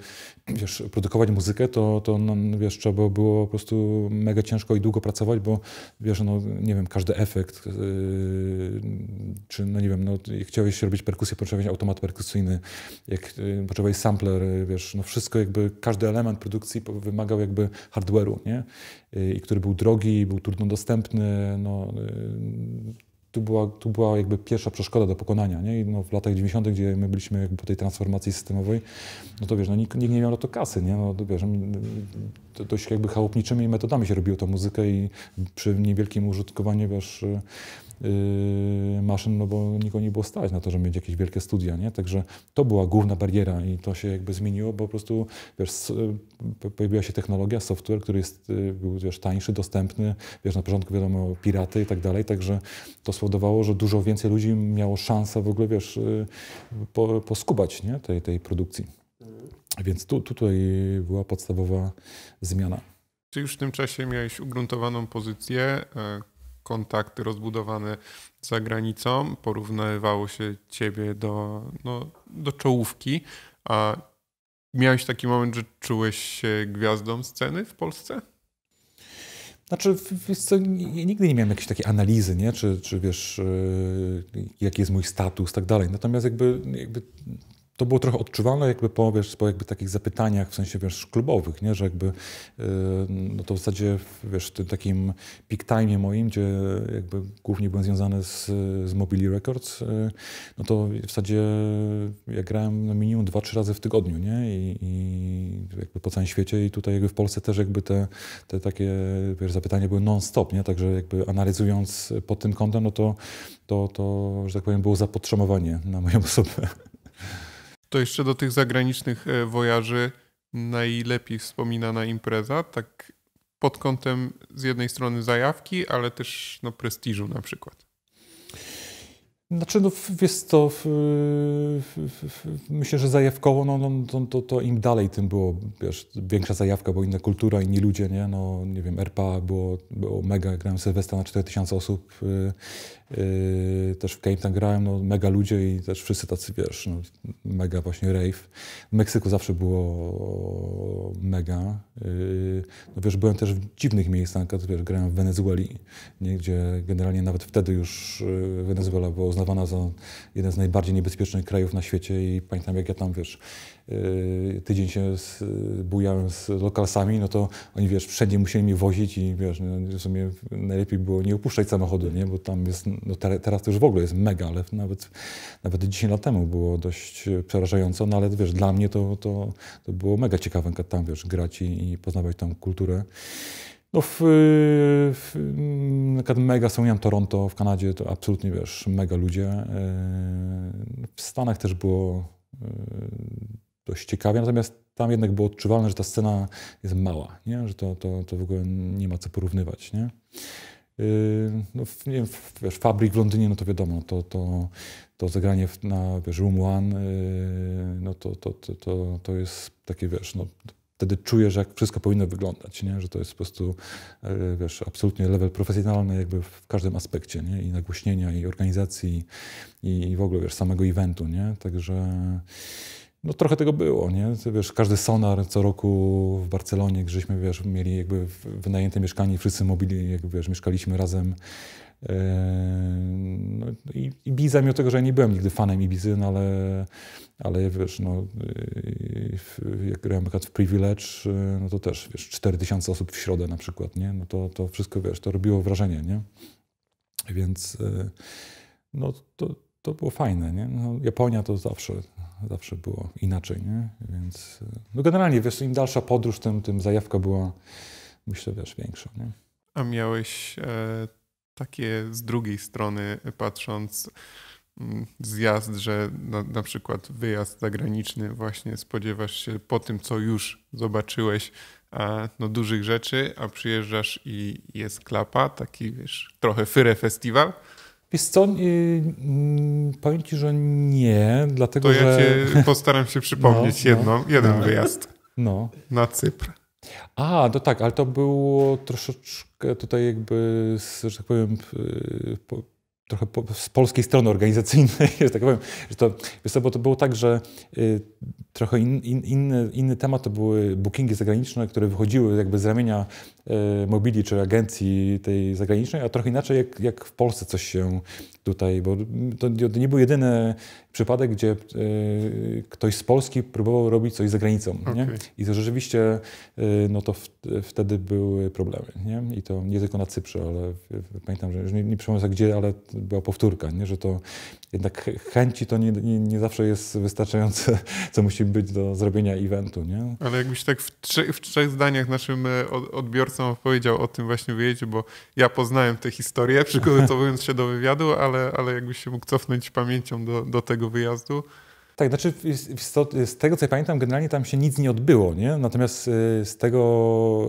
wiesz, produkować muzykę, to, to no, wiesz, trzeba było po prostu mega ciężko i długo pracować, bo wiesz, no nie wiem, każdy efekt, yy, czy no nie wiem, no chciałeś robić perkusję, potrzebowałeś automat perkusyjny, jak yy, potrzebowałeś sampler, yy, wiesz, no wszystko jakby, każdy element produkcji wymagał jakby hardware'u, nie? Yy, I który był drogi, był trudno dostępny, no yy, tu była, tu była jakby pierwsza przeszkoda do pokonania. Nie? I no, w latach 90., gdzie my byliśmy jakby po tej transformacji systemowej, no to wiesz, no, nikt, nikt nie miał na to kasy. Nie? No, to, wiesz, no, dość jakby chałupniczymi metodami się robiło tę muzykę i przy niewielkim użytkowaniu wiesz, Yy, maszyn, no bo nikogo nie było stać na to, żeby mieć jakieś wielkie studia, nie? Także to była główna bariera i to się jakby zmieniło, bo po prostu, wiesz, pojawiła się technologia, software, który jest, yy, był, wiesz, tańszy, dostępny, wiesz, na początku wiadomo, piraty i tak dalej, także to spowodowało, że dużo więcej ludzi miało szansę w ogóle, wiesz, yy, po, poskubać, nie? Tej, tej produkcji. Mhm. Więc tu, tutaj była podstawowa zmiana. Czy już w tym czasie miałeś ugruntowaną pozycję, e, Kontakty rozbudowane za granicą, porównywało się ciebie do, no, do czołówki, a miałeś taki moment, że czułeś się gwiazdą sceny w Polsce? Znaczy, wiesz co, nigdy nie miałem jakiejś takiej analizy, nie? Czy, czy wiesz, y, jaki jest mój status i tak dalej. Natomiast jakby, jakby to było trochę odczuwalne jakby po, wiesz, po jakby takich zapytaniach w sensie wiesz, klubowych, nie? że jakby yy, no to w zasadzie wiesz, w tym takim peak time moim, gdzie jakby głównie byłem związany z, z Mobili Records, yy, no to w zasadzie ja grałem na minimum 2-3 razy w tygodniu nie? I, I, jakby po całym świecie i tutaj jakby w Polsce też jakby te, te takie wiesz, zapytania były non-stop, nie? także jakby analizując pod tym kątem, no to, to, to, że tak powiem, było zapotrzebowanie na moją osobę. To jeszcze do tych zagranicznych e, wojaży najlepiej wspominana impreza, tak pod kątem z jednej strony zajawki, ale też no, prestiżu na przykład. Znaczy, no, jest to, myślę, że zajawkowo, no, no, to, to im dalej, tym było, wiesz, większa zajawka, bo inna kultura, inni ludzie, nie? No, nie wiem, RPA było, było mega, grałem Sylwestra na 4000 osób, y, Yy, też w Cape Town grałem, no, mega ludzie i też wszyscy tacy, wiesz, no, mega właśnie rave. W Meksyku zawsze było mega. Yy, no wiesz, byłem też w dziwnych miejscach, na przykład wiesz, grałem w Wenezueli, nie, gdzie generalnie nawet wtedy już yy, Wenezuela była uznawana za jeden z najbardziej niebezpiecznych krajów na świecie i pamiętam jak ja tam, wiesz, Y, tydzień się z, bujałem z lokalsami, no to oni, wiesz, wszędzie musieli mi wozić i wiesz, no, w sumie najlepiej było nie opuszczać samochodu, nie? Bo tam jest, no teraz to już w ogóle jest mega, ale nawet, nawet 10 lat temu było dość przerażająco, no ale wiesz, dla mnie to, to, to było mega ciekawe, tam, wiesz, grać i, i poznawać tam kulturę. No w, w, mega są Toronto w Kanadzie, to absolutnie wiesz, mega ludzie. Y, w Stanach też było y, dość ciekawie, natomiast tam jednak było odczuwalne, że ta scena jest mała, nie? że to, to, to w ogóle nie ma co porównywać. Nie? Yy, no, nie wiem, wiesz, fabryk w Londynie, no to wiadomo, no to, to, to zagranie na wiesz, Room One, yy, no to, to, to, to, jest takie, wiesz, no, wtedy czujesz, że jak wszystko powinno wyglądać, nie? że to jest po prostu, yy, wiesz, absolutnie level profesjonalny jakby w każdym aspekcie, nie? i nagłośnienia, i organizacji, i, i w ogóle, wiesz, samego eventu, nie? Także no trochę tego było, nie? Wiesz, każdy sonar co roku w Barcelonie, gdzieśmy, wiesz, mieli jakby wynajęte mieszkanie i wszyscy mobili, wiesz, mieszkaliśmy razem. i e, no, i Ibiza, mimo tego, że ja nie byłem nigdy fanem Ibizy, no ale, ale wiesz, no, jak grałem w Privilege, e, no to też, wiesz, 4000 osób w środę na przykład, nie? No to, to wszystko, wiesz, to robiło wrażenie, nie? Więc, e, no to, to było fajne, nie? No, Japonia to zawsze zawsze było inaczej, nie? Więc e, no generalnie, wiesz, im dalsza podróż, tym, tym zajawka była, myślę, wiesz, większa, nie? A miałeś e, takie z drugiej strony, e, patrząc mm, zjazd, że na, na, przykład wyjazd zagraniczny właśnie spodziewasz się po tym, co już zobaczyłeś, a, no, dużych rzeczy, a przyjeżdżasz i jest klapa, taki wiesz, trochę fyrę festiwal, Wiesz co, yy, powiem ci, że nie, dlatego to ja że... Cię postaram się przypomnieć no, no. jedną, no, jeden no. wyjazd no. na Cypr. A, no tak, ale to było troszeczkę tutaj jakby, że tak powiem, y, po, trochę po, z polskiej strony organizacyjnej, że tak powiem. Że to, wiesz co, bo to było tak, że y, trochę in, in, inny, inny temat to były bookingi zagraniczne, które wychodziły jakby z ramienia e, mobili czy agencji tej zagranicznej, a trochę inaczej jak, jak w Polsce coś się tutaj, bo to nie był jedyny przypadek, gdzie e, ktoś z Polski próbował robić coś za granicą. Okay. Nie? I to rzeczywiście e, no to w, wtedy były problemy. Nie? I to nie tylko na Cyprze, ale pamiętam, że nie, nie przypomnę gdzie, ale była powtórka, nie? że to jednak chęci to nie, nie, nie zawsze jest wystarczające, co musi być do zrobienia eventu, nie? Ale jakbyś tak w, trzech, w trzech zdaniach naszym e, odbiorcom opowiedział o tym właśnie wyjeździe, bo ja poznałem tę historię, przygotowując się do wywiadu, ale, ale jakbyś się mógł cofnąć pamięcią do, do tego wyjazdu. Tak, znaczy z tego co ja pamiętam, generalnie tam się nic nie odbyło, nie? Natomiast e, z tego,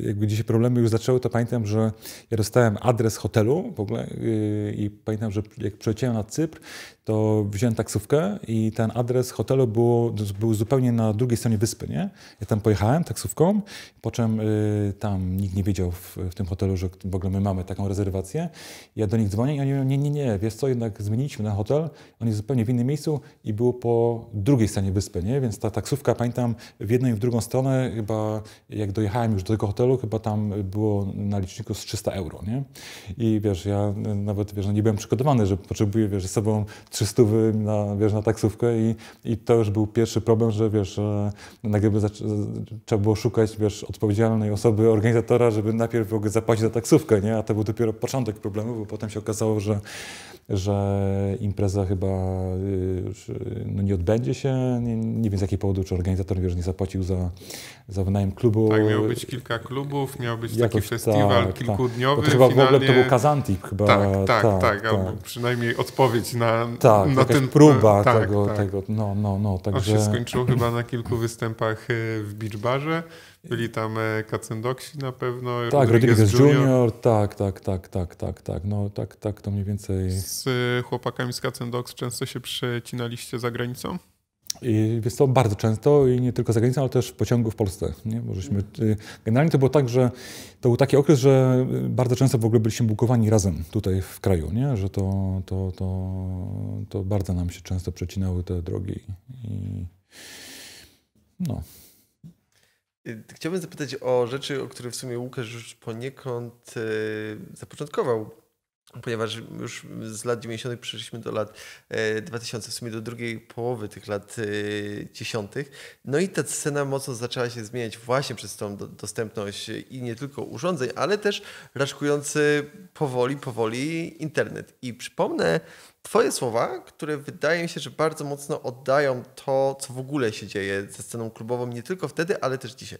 e, jakby dzisiaj problemy już zaczęły, to pamiętam, że ja dostałem adres hotelu w ogóle i pamiętam, że jak przyleciałem na Cypr, to wziąłem taksówkę i ten adres hotelu było, był zupełnie na drugiej stronie wyspy, nie? Ja tam pojechałem taksówką, po czym y, tam nikt nie wiedział w, w, tym hotelu, że w ogóle my mamy taką rezerwację. Ja do nich dzwonię i oni mówią, nie, nie, nie, wiesz co, jednak zmieniliśmy ten hotel, on jest zupełnie w innym miejscu i było po drugiej stronie wyspy, nie? Więc ta taksówka, pamiętam, w jedną i w drugą stronę chyba, jak dojechałem już do tego hotelu, chyba tam było na liczniku z 300 euro, nie? I wiesz, ja nawet, wiesz, no nie byłem przygotowany, że potrzebuję, wiesz, ze sobą 300 na, wiesz, na taksówkę i, i to już był pierwszy problem, że wiesz, nagle by trzeba było szukać wiesz, odpowiedzialnej osoby, organizatora, żeby najpierw w ogóle zapłacić za taksówkę, nie? a to był dopiero początek problemu, bo potem się okazało, że że impreza chyba y, y, no nie odbędzie się. Nie, nie, wiem z jakiego powodu, czy organizator wiesz, nie zapłacił za, za wynajem klubu. Tak, miało być kilka klubów, miał być Jakoś, taki festiwal tak, tak. kilkudniowy. Tak. To chyba finalnie... w ogóle to był kazantik, chyba. Tak, tak, tak, tak, tak. albo przynajmniej odpowiedź na, tak, na ten... próba tak, tego, tak. tego, no, no, no. Także... On się skończył chyba na kilku występach y, w Beach Barze. Byli tam e, Kacendoksi na pewno. Tak, Rodriguez Junior. Junior, tak, tak, tak, tak, tak, tak. No tak, tak, to mniej więcej. Z e, chłopakami z Kacendoks często się przecinaliście za granicą? I jest to bardzo często i nie tylko za granicą, ale też w pociągu w Polsce. Nie? Bo żeśmy, y, generalnie to było tak, że to był taki okres, że y, bardzo często w ogóle byliśmy bukowani razem tutaj w kraju, nie? że to, to, to, to bardzo nam się często przecinały te drogi. I, no. Y, chciałbym zapytać o rzeczy, o które w sumie Łukasz już poniekąd y, zapoczątkował, ponieważ już z lat 90. przeszliśmy do lat 2000, y, w sumie do drugiej połowy tych lat 10. No i ta scena mocno zaczęła się zmieniać właśnie przez tą dostępność i nie tylko urządzeń, ale też raczkujący powoli, powoli internet. I przypomnę, Twoje słowa, które wydaje mi się, że bardzo mocno oddają to, co w ogóle się dzieje ze sceną klubową, nie tylko wtedy, ale też dzisiaj.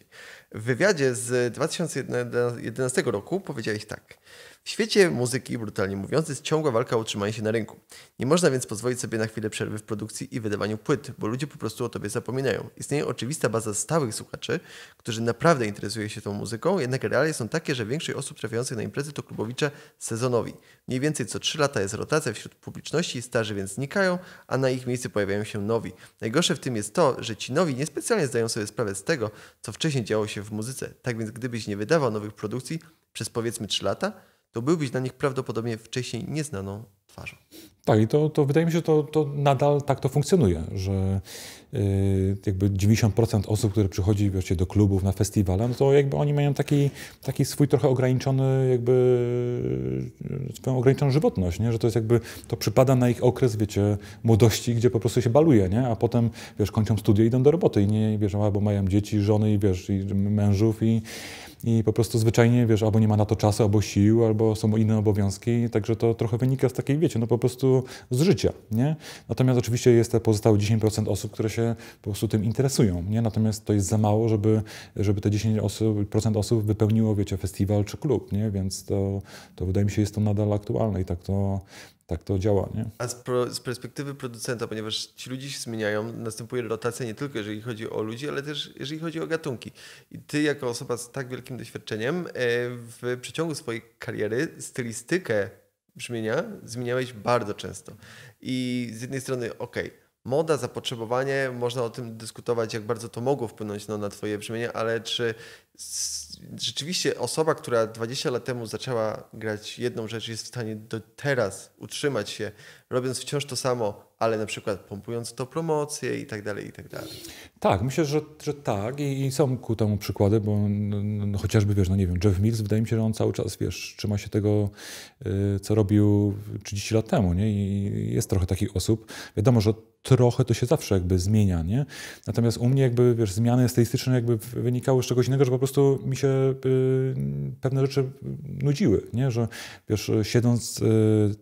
W wywiadzie z 2011 roku powiedziałeś tak. W świecie muzyki, brutalnie mówiąc, jest ciągła walka o utrzymanie się na rynku. Nie można więc pozwolić sobie na chwilę przerwy w produkcji i wydawaniu płyt, bo ludzie po prostu o tobie zapominają. Istnieje oczywista baza stałych słuchaczy, którzy naprawdę interesują się tą muzyką, jednak realia są takie, że większość osób trafiających na imprezy to klubowicze sezonowi. Mniej więcej co 3 lata jest rotacja wśród publiczności, starzy więc znikają, a na ich miejsce pojawiają się nowi. Najgorsze w tym jest to, że ci nowi niespecjalnie zdają sobie sprawę z tego, co wcześniej działo się w muzyce. Tak więc gdybyś nie wydawał nowych produkcji przez powiedzmy 3 lata, to byłbyś dla nich prawdopodobnie wcześniej nieznaną twarzą. Tak, i to, to wydaje mi się, że to, to nadal tak to funkcjonuje, że yy, jakby 90% osób, które przychodzi wiecie, do klubów, na festiwale, no to jakby oni mają taki, taki swój trochę ograniczony, jakby y, swoją ograniczoną żywotność, nie? że to jest jakby, to przypada na ich okres, wiecie, młodości, gdzie po prostu się baluje, nie? a potem, wiesz, kończą studia i idą do roboty i nie, wiesz, albo mają dzieci, żony i wiesz, i mężów i i po prostu zwyczajnie, wiesz, albo nie ma na to czasu, albo sił, albo są inne obowiązki, także to trochę wynika z takiej, wiecie, no po prostu z życia, nie? Natomiast oczywiście jest te pozostałe 10% osób, które się po prostu tym interesują, nie? Natomiast to jest za mało, żeby, żeby te 10% osób, procent osób wypełniło, wiecie, festiwal czy klub, nie? Więc to, to wydaje mi się, jest to nadal aktualne i tak to, tak to działa. Nie? A z, pro, z, perspektywy producenta, ponieważ ci ludzie się zmieniają, następuje rotacja nie tylko jeżeli chodzi o ludzi, ale też jeżeli chodzi o gatunki. I ty, jako osoba z tak wielkim doświadczeniem, e, w przeciągu swojej kariery stylistykę brzmienia zmieniałeś bardzo często. I z jednej strony, okej. Okay, moda, zapotrzebowanie, można o tym dyskutować, jak bardzo to mogło wpłynąć no, na Twoje brzmienie, ale czy rzeczywiście osoba, która 20 lat temu zaczęła grać jedną rzecz, jest w stanie do teraz utrzymać się, robiąc wciąż to samo ale na przykład pompując to promocje i tak dalej, i tak dalej. Tak, myślę, że, że tak i, są ku temu przykłady, bo no, no, no, chociażby, wiesz, no nie wiem, Jeff Mills, wydaje mi się, że on cały czas, wiesz, trzyma się tego, y, co robił 30 lat temu, nie? I jest trochę takich osób. Wiadomo, że trochę to się zawsze jakby zmienia, nie? Natomiast u mnie jakby, wiesz, zmiany estetyczne jakby wynikały z czegoś innego, że po prostu mi się y, pewne rzeczy nudziły, nie? Że, wiesz, siedząc y,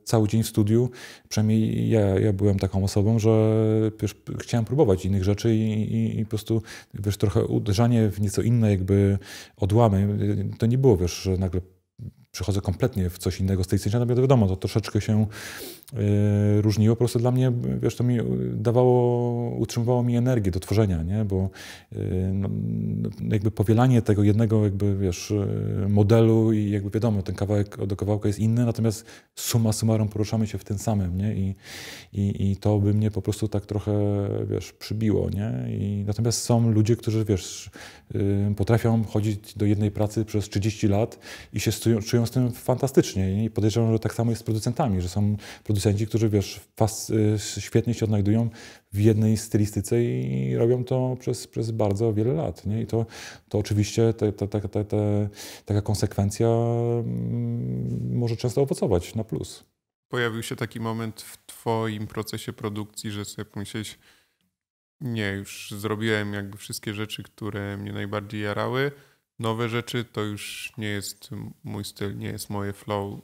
cały dzień w studiu, przynajmniej ja, ja byłem taką osobą, że wiesz, chciałem próbować innych rzeczy i, i, i, po prostu wiesz, trochę uderzanie w nieco inne jakby odłamy. To nie było, wiesz, że nagle przychodzę kompletnie w coś innego z tej sceny, no wiadomo, to troszeczkę się Y, różniło. Po prostu dla mnie, wiesz, to mi dawało, utrzymywało mi energię do tworzenia, nie? Bo y, no, jakby powielanie tego jednego jakby, wiesz, y, modelu i jakby wiadomo, ten kawałek do kawałka jest inny, natomiast suma summarum poruszamy się w tym samym, nie? I, i, i to by mnie po prostu tak trochę, wiesz, przybiło, nie? I natomiast są ludzie, którzy, wiesz, potrafią chodzić do jednej pracy przez 30 lat i się czują z tym fantastycznie i podejrzewam, że tak samo jest z producentami, że są producentami producenci, którzy wiesz, fas, y, świetnie się odnajdują w jednej stylistyce i robią to przez, przez bardzo wiele lat. Nie? I to, to oczywiście te, te, te, taka konsekwencja mm, może często owocować na plus. Pojawił się taki moment w Twoim procesie produkcji, że sobie pomyśleć, nie, już zrobiłem jakby wszystkie rzeczy, które mnie najbardziej jarały. Nowe rzeczy to już nie jest mój styl, nie jest moje flow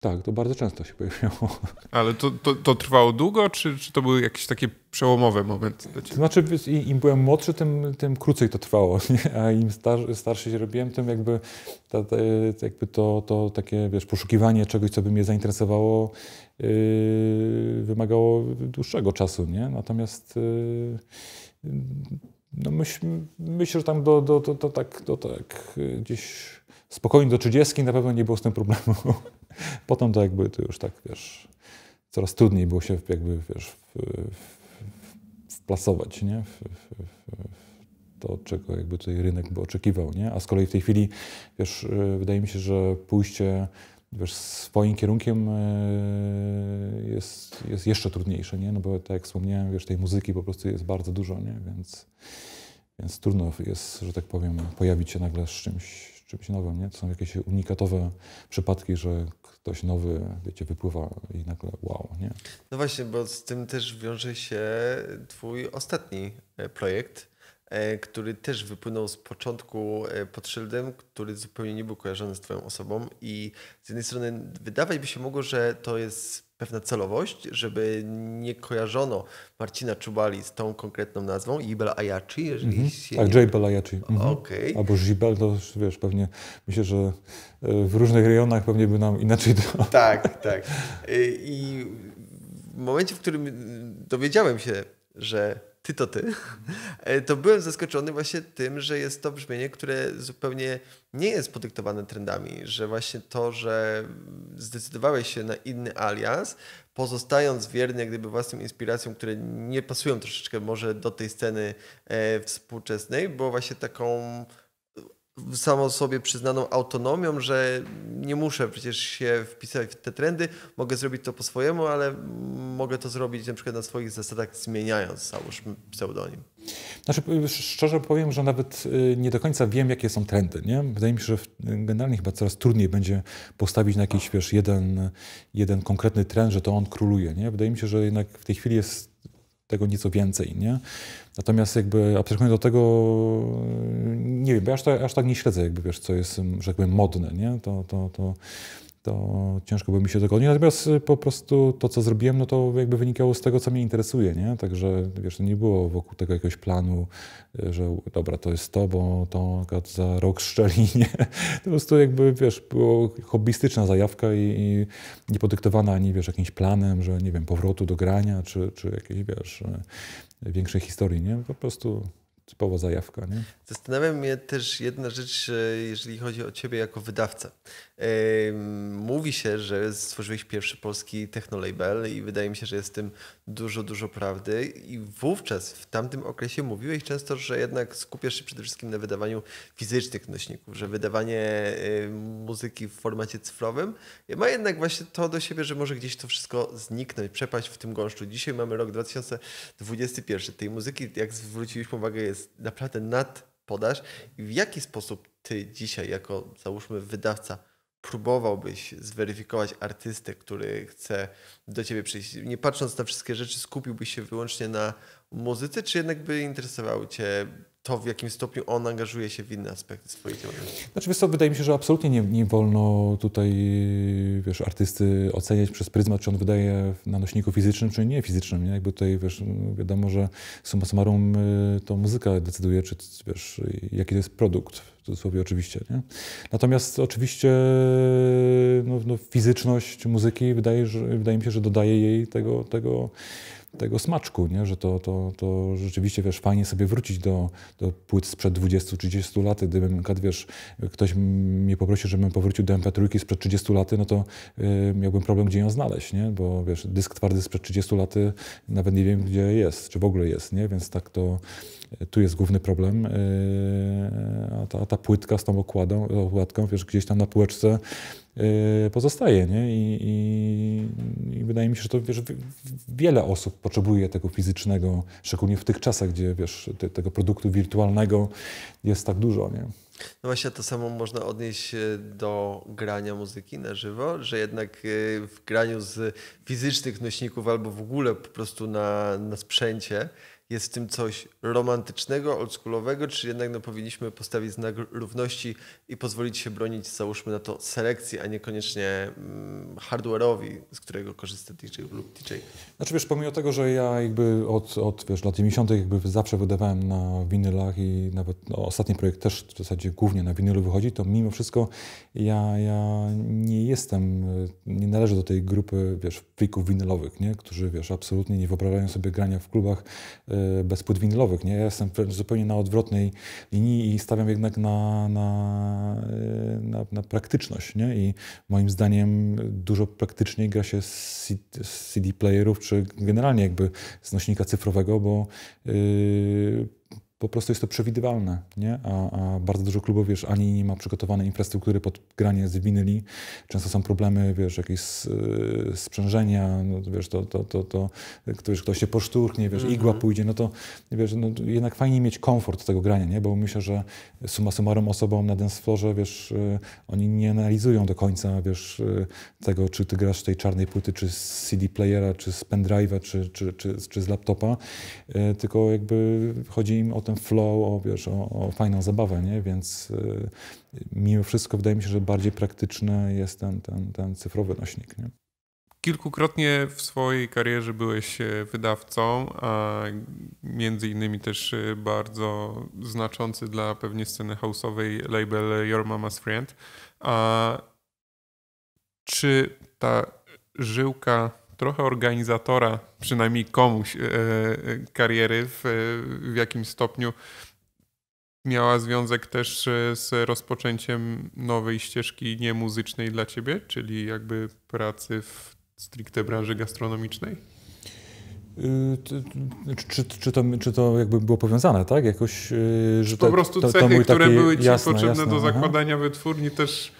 tak, to bardzo często się pojawiało. Ale to, to, to trwało długo, czy, czy to były jakieś takie przełomowe momenty? To znaczy, im byłem młodszy, tym, tym krócej to trwało, nie? a im star, starszy się robiłem, tym jakby, ta, ta, jakby to, to takie wiesz, poszukiwanie czegoś, co by mnie zainteresowało, yy, wymagało dłuższego czasu. Nie? Natomiast yy, no myślę, że tam do, do, do, do, tak, do tak gdzieś spokojnie do 30 na pewno nie było z tym problemu. Potem to jakby to już tak, wiesz, coraz trudniej było się jakby, wiesz, wplasować, nie? W, w, w, to, czego jakby tutaj rynek by oczekiwał, nie? A z kolei w tej chwili, wiesz, y, wydaje mi się, że pójście wiesz, swoim kierunkiem y, jest, jest jeszcze trudniejsze, nie? No bo tak jak wspomniałem, wiesz, tej muzyki po prostu jest bardzo dużo, nie? Więc, więc trudno jest, że tak powiem, pojawić się nagle z czymś, czymś nowym. Nie? To są jakieś unikatowe przypadki, że ktoś nowy, wiecie, wypływa i nagle wow, nie? No właśnie, bo z tym też wiąże się twój ostatni e, projekt, e, który też wypłynął z początku e, pod szyldem, który zupełnie nie był kojarzony z twoją osobą i z jednej strony wydawać by się mogło, że to jest pewna celowość, żeby nie kojarzono Marcina Czubali z tą konkretną nazwą, Ibel Ayachi, jeżeli mm -hmm. się... Tak, nie... Jbel Ayachi. Mhm. Okay. Albo Jibel, to wiesz, pewnie myślę, że e, w różnych rejonach pewnie by nam inaczej to... Tak, tak. E, I w momencie, w którym dowiedziałem się, że ty to ty, e, to byłem zaskoczony właśnie tym, że jest to brzmienie, które zupełnie nie jest podyktowane trendami, że właśnie to, że zdecydowałeś się na inny alias, pozostając wierny jak gdyby własnym inspiracjom, które nie pasują troszeczkę może do tej sceny e, współczesnej, było właśnie taką samo sobie przyznaną autonomią, że nie muszę przecież się wpisać w te trendy, mogę zrobić to po swojemu, ale mogę to zrobić na przykład na swoich zasadach, zmieniając załóżmy pseudonim. Znaczy, szczerze powiem, że nawet y, nie do końca wiem, jakie są trendy. Nie? Wydaje mi się, że generalnie chyba coraz trudniej będzie postawić na jakiś wiesz, jeden, jeden konkretny trend, że to on króluje. Nie? Wydaje mi się, że jednak w tej chwili jest tego nieco więcej, nie? Natomiast jakby abstrahując do tego, nie wiem, bo aż, tak, aż tak nie śledzę, jakby wiesz, co jest, że jakby modne, nie? To, to, to to ciężko by mi się dogonić. Natomiast y, po prostu to, co zrobiłem, no to jakby wynikało z tego, co mnie interesuje, nie? Także, wiesz, nie było wokół tego jakiegoś planu, y, że dobra, to jest to, bo to za rok szczeli, nie? To po prostu jakby, wiesz, było hobbystyczna zajawka i, i nie podyktowana ani, wiesz, jakimś planem, że, nie wiem, powrotu do grania, czy, czy jakiejś, wiesz, y, większej historii, nie? Po prostu typowa zajawka. Nie? Zastanawiam mnie też jedna rzecz, jeżeli chodzi o ciebie jako wydawcę. Mówi się, że stworzyłeś pierwszy polski technolabel i wydaje mi się, że jest w tym dużo, dużo prawdy. I wówczas, w tamtym okresie mówiłeś często, że jednak skupiasz się przede wszystkim na wydawaniu fizycznych nośników, że wydawanie muzyki w formacie cyfrowym ma jednak właśnie to do siebie, że może gdzieś to wszystko zniknąć, przepaść w tym gąszczu. Dzisiaj mamy rok 2021. Tej muzyki, jak zwróciliśmy uwagę, jest naprawdę nad podaż. I w jaki sposób ty dzisiaj, jako załóżmy wydawca, próbowałbyś zweryfikować artystę, który chce do ciebie przyjść, nie patrząc na wszystkie rzeczy, skupiłbyś się wyłącznie na muzyce, czy jednak by interesowały cię to, w jakim stopniu on angażuje się w inne aspekty swojej działalności. Znaczy, wiesz co, wydaje mi się, że absolutnie nie, nie, wolno tutaj, wiesz, artysty oceniać przez pryzmat, czy on wydaje na nośniku fizycznym, czy nie fizycznym, nie? Jakby tutaj, wiesz, wiadomo, że summa summarum y, to muzyka decyduje, czy, wiesz, jaki to jest produkt, w cudzysłowie oczywiście, nie? Natomiast oczywiście no, no, fizyczność muzyki wydaje, że, wydaje mi się, że dodaje jej tego, tego tego smaczku, nie? że to, to, to rzeczywiście, wiesz, fajnie sobie wrócić do, do płyt sprzed 20-30 lat. Gdybym, na wiesz, ktoś mnie poprosił, żebym powrócił do MP3 sprzed 30 lat, no to y, miałbym problem, gdzie ją znaleźć, nie? bo wiesz, dysk twardy sprzed 30 lat nawet nie wiem, gdzie jest, czy w ogóle jest, nie? więc tak to y, tu jest główny problem, y, a ta, ta płytka z tą okładą, okładką, wiesz, gdzieś tam na półeczce Y, pozostaje. Nie? I, i, I, wydaje mi się, że to wiesz, wiele osób potrzebuje tego fizycznego, szczególnie w tych czasach, gdzie wiesz, te, tego produktu wirtualnego jest tak dużo. Nie? No właśnie to samo można odnieść e, do grania muzyki na żywo, że jednak e, w graniu z fizycznych nośników albo w ogóle po prostu na, na sprzęcie jest w tym coś romantycznego, oldschoolowego, czy jednak no, powinniśmy postawić znak równości i pozwolić się bronić, załóżmy na to selekcji, a niekoniecznie mm, hardware'owi, z którego korzysta DJ lub DJ. Znaczy wiesz, pomimo tego, że ja jakby od, od wiesz, lat 90 jakby zawsze wydawałem na winylach i nawet no, ostatni projekt też w zasadzie głównie na winylu wychodzi, to mimo wszystko ja, ja nie jestem, nie należę do tej grupy, wiesz, fików winylowych, nie? którzy, wiesz, absolutnie nie wyobrażają sobie grania w klubach e, Y, bez płyt winylowych. Nie? Ja jestem zupełnie na odwrotnej linii i stawiam jednak na, na, y, na, na praktyczność. Nie? I moim zdaniem dużo praktyczniej gra się z CD playerów, czy generalnie jakby z nośnika cyfrowego, bo yy, po prostu jest to przewidywalne, nie? A, a, bardzo dużo klubów, wiesz, ani nie ma przygotowanej infrastruktury pod granie z winyli. Często są problemy, wiesz, jakieś yy, sprzężenia, no, wiesz, to, to, to, to ktoś, ktoś się poszturknie, wiesz, mm -hmm. igła mhm. pójdzie, no to, wiesz, no, jednak fajnie mieć komfort tego grania, nie? Bo myślę, że suma summarum osobom na dancefloorze, wiesz, yy, oni nie analizują do końca, wiesz, yy, tego, czy ty grasz z tej czarnej płyty, czy z CD playera, czy z pendrive'a, czy, czy, czy, czy z laptopa, y, tylko jakby chodzi im o to, ten flow, o, wiesz, o, o fajną zabawę, nie? Więc y, mimo wszystko wydaje mi się, że bardziej praktyczny jest ten, ten, ten cyfrowy nośnik, nie? Kilkukrotnie w swojej karierze byłeś e, wydawcą, a między innymi też e, bardzo znaczący dla pewnie sceny house'owej label Your Mama's Friend. A czy ta żyłka trochę organizatora, przynajmniej komuś, e, e, kariery w, e, w jakimś stopniu miała związek też z rozpoczęciem nowej ścieżki niemuzycznej dla ciebie, czyli jakby pracy w stricte branży gastronomicznej? Y, znaczy, czy, czy, to, czy to jakby było powiązane, tak? Jakoś, y, że te, po prostu to, to które były ci jasne, potrzebne jasne, do zakładania aha. wytwórni też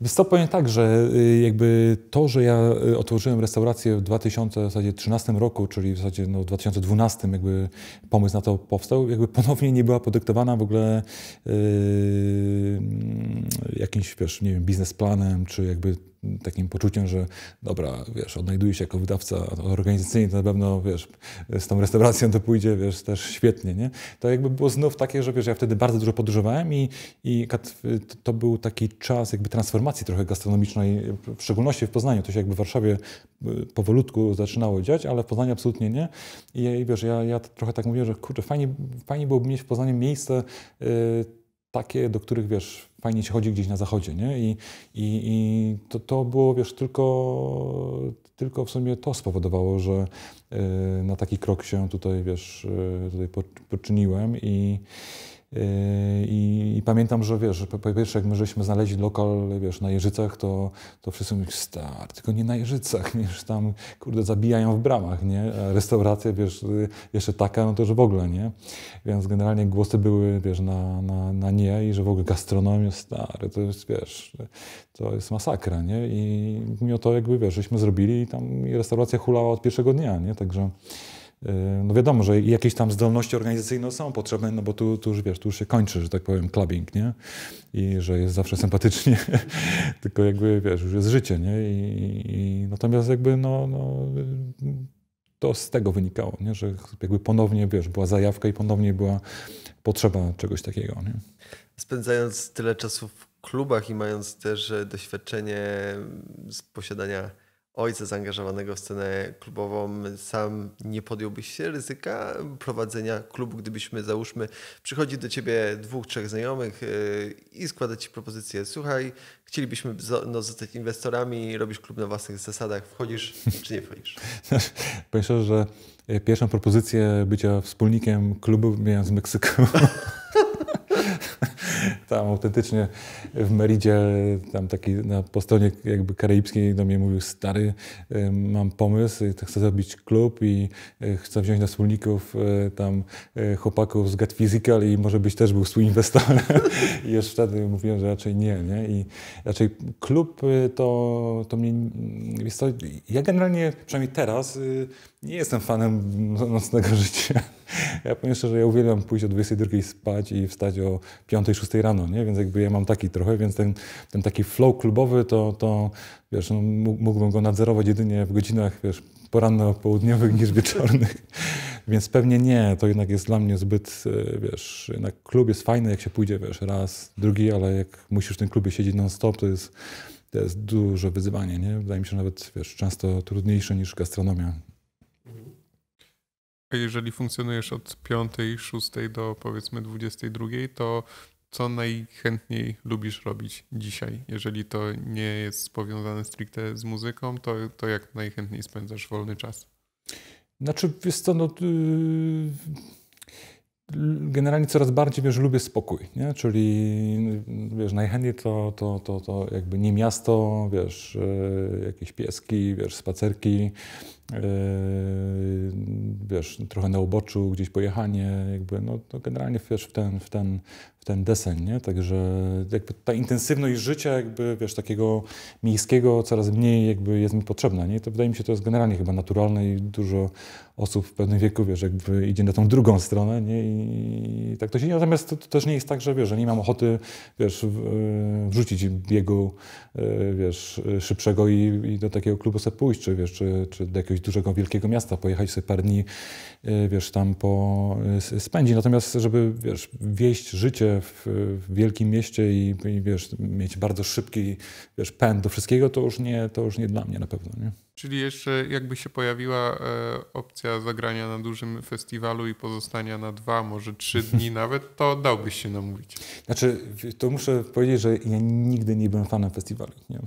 więc powiem tak, że y, jakby to, że ja y, otworzyłem restaurację w 2013 roku, czyli w zasadzie no 2012 jakby pomysł na to powstał, jakby ponownie nie była podyktowana w ogóle yy, jakimś, wiesz, nie wiem, biznesplanem, czy jakby takim poczuciem, że dobra, wiesz, odnajdujesz się jako wydawca organizacyjnie, to na pewno, wiesz, z tą restauracją to pójdzie, wiesz, też świetnie, nie? To jakby było znów takie, że wiesz, ja wtedy bardzo dużo podróżowałem i, i to był taki czas jakby transformacji trochę gastronomicznej, w szczególności w Poznaniu. To się jakby w Warszawie y, powolutku zaczynało dziać, ale w Poznaniu absolutnie nie. I wiesz, ja, ja trochę tak mówię, że kurczę, fajnie, fajnie byłoby mieć w Poznaniu miejsce y, takie, do których wiesz, fajnie się chodzi gdzieś na zachodzie, nie? I, i, i to, to było, wiesz, tylko, tylko w sumie to spowodowało, że y, na taki krok się tutaj, wiesz, y, tutaj poczyniłem i Yy, I, I, pamiętam, że wiesz, po, po pierwsze, jak my żeśmy znaleźli lokal, wiesz, na Jeżycach, to, to wszyscy mówili, star, tylko nie na Jeżycach, nie, że tam, kurde, zabijają w bramach, nie? A restauracja, wiesz, y, jeszcze taka, no to że w ogóle, nie? Więc generalnie głosy były, wiesz, na, na, na nie i że w ogóle gastronomia, stary, to jest, wiesz, to jest masakra, nie? I mimo to, jakby, wiesz, żeśmy zrobili i tam i restauracja hulała od pierwszego dnia, nie? Także... Yy, no wiadomo, że jakieś tam zdolności organizacyjne są potrzebne, no bo tu, tu już wiesz, tu już się kończy, że tak powiem, clubbing, nie? I że jest zawsze sympatycznie, tylko jakby, wiesz, już jest życie, nie? I, i natomiast jakby, no, no, to z tego wynikało, nie? Że jakby ponownie, wiesz, była zajawka i ponownie była potrzeba czegoś takiego, nie? Spędzając tyle czasu w klubach i mając też e, doświadczenie z posiadania ojca zaangażowanego w scenę klubową, sam nie podjąłbyś się ryzyka prowadzenia klubu, gdybyśmy, załóżmy, przychodzi do ciebie dwóch, trzech znajomych y, i składa ci propozycję, słuchaj, chcielibyśmy no, zostać inwestorami, robisz klub na własnych zasadach, wchodzisz czy nie wchodzisz? Powiem że e, pierwszą propozycję bycia wspólnikiem klubu miałem z Meksyku. tam autentycznie w Meridzie, tam taki na, po stronie jakby karaibskiej do mnie mówił, stary, y, mam pomysł, chcę zrobić klub i y, chcę wziąć na wspólników y, tam chłopaków z Get Physical i może byś też był współinwestorem. I już wtedy mówiłem, że raczej nie, nie? I raczej klub to, to mnie, mm, ja generalnie, przynajmniej teraz, nie jestem fanem no, nocnego życia. Ja powiem szczerze, ja uwielbiam pójść o 22 spać i wstać o 5-6 rano, nie? więc jakby ja mam taki trochę, więc ten, ten taki flow klubowy to, to wiesz, no, mógłbym go nadzorować jedynie w godzinach wiesz, poranno-południowych niż wieczornych. Więc pewnie nie, to jednak jest dla mnie zbyt, e, wiesz, jednak klub jest fajny, jak się pójdzie, wiesz, raz, drugi, ale jak musisz w tym klubie siedzieć non-stop, to jest, to jest duże wyzwanie, nie? Wydaje mi się nawet, wiesz, często trudniejsze niż gastronomia. A jeżeli funkcjonujesz od 5, 6 do powiedzmy 22, to co najchętniej lubisz robić dzisiaj? Jeżeli to nie jest powiązane stricte z muzyką, to, to jak najchętniej spędzasz wolny czas? Znaczy, wiesz to no, y, generalnie coraz bardziej, wiesz, lubię spokój, nie? Czyli, wiesz, najchętniej to, to, to, to jakby nie miasto, wiesz, y, jakieś pieski, wiesz, spacerki, Yy, wiesz, trochę na uboczu, gdzieś pojechanie, jakby, no to generalnie wiesz, w ten, w ten, w ten desen, nie? Także jakby ta intensywność życia jakby, wiesz, takiego miejskiego coraz mniej jakby jest mi potrzebna, nie? To wydaje mi się, to jest generalnie chyba naturalne i dużo osób w pewnym wieku, wiesz, jakby idzie na tą drugą stronę, nie? I tak to się Natomiast to, to też nie jest tak, że, wiesz, że nie mam ochoty, wiesz, e, wrzucić biegu, e, wiesz, szybszego i, i do takiego klubu sobie pójść, czy, wiesz, czy, czy do jakiegoś dużego, wielkiego miasta pojechać sobie parę dni, e, wiesz, tam po spędzić. Natomiast, żeby, wiesz, wieść życie w, w wielkim mieście i, i, wiesz, mieć bardzo szybki wiesz, pęd do wszystkiego, to już nie, to już nie dla mnie na pewno. Nie? Czyli jeszcze jakby się pojawiła e, opcja zagrania na dużym festiwalu i pozostania na dwa, może trzy dni nawet, to dałbyś się namówić. Znaczy, to muszę powiedzieć, że ja nigdy nie byłem fanem festiwalu. Nie?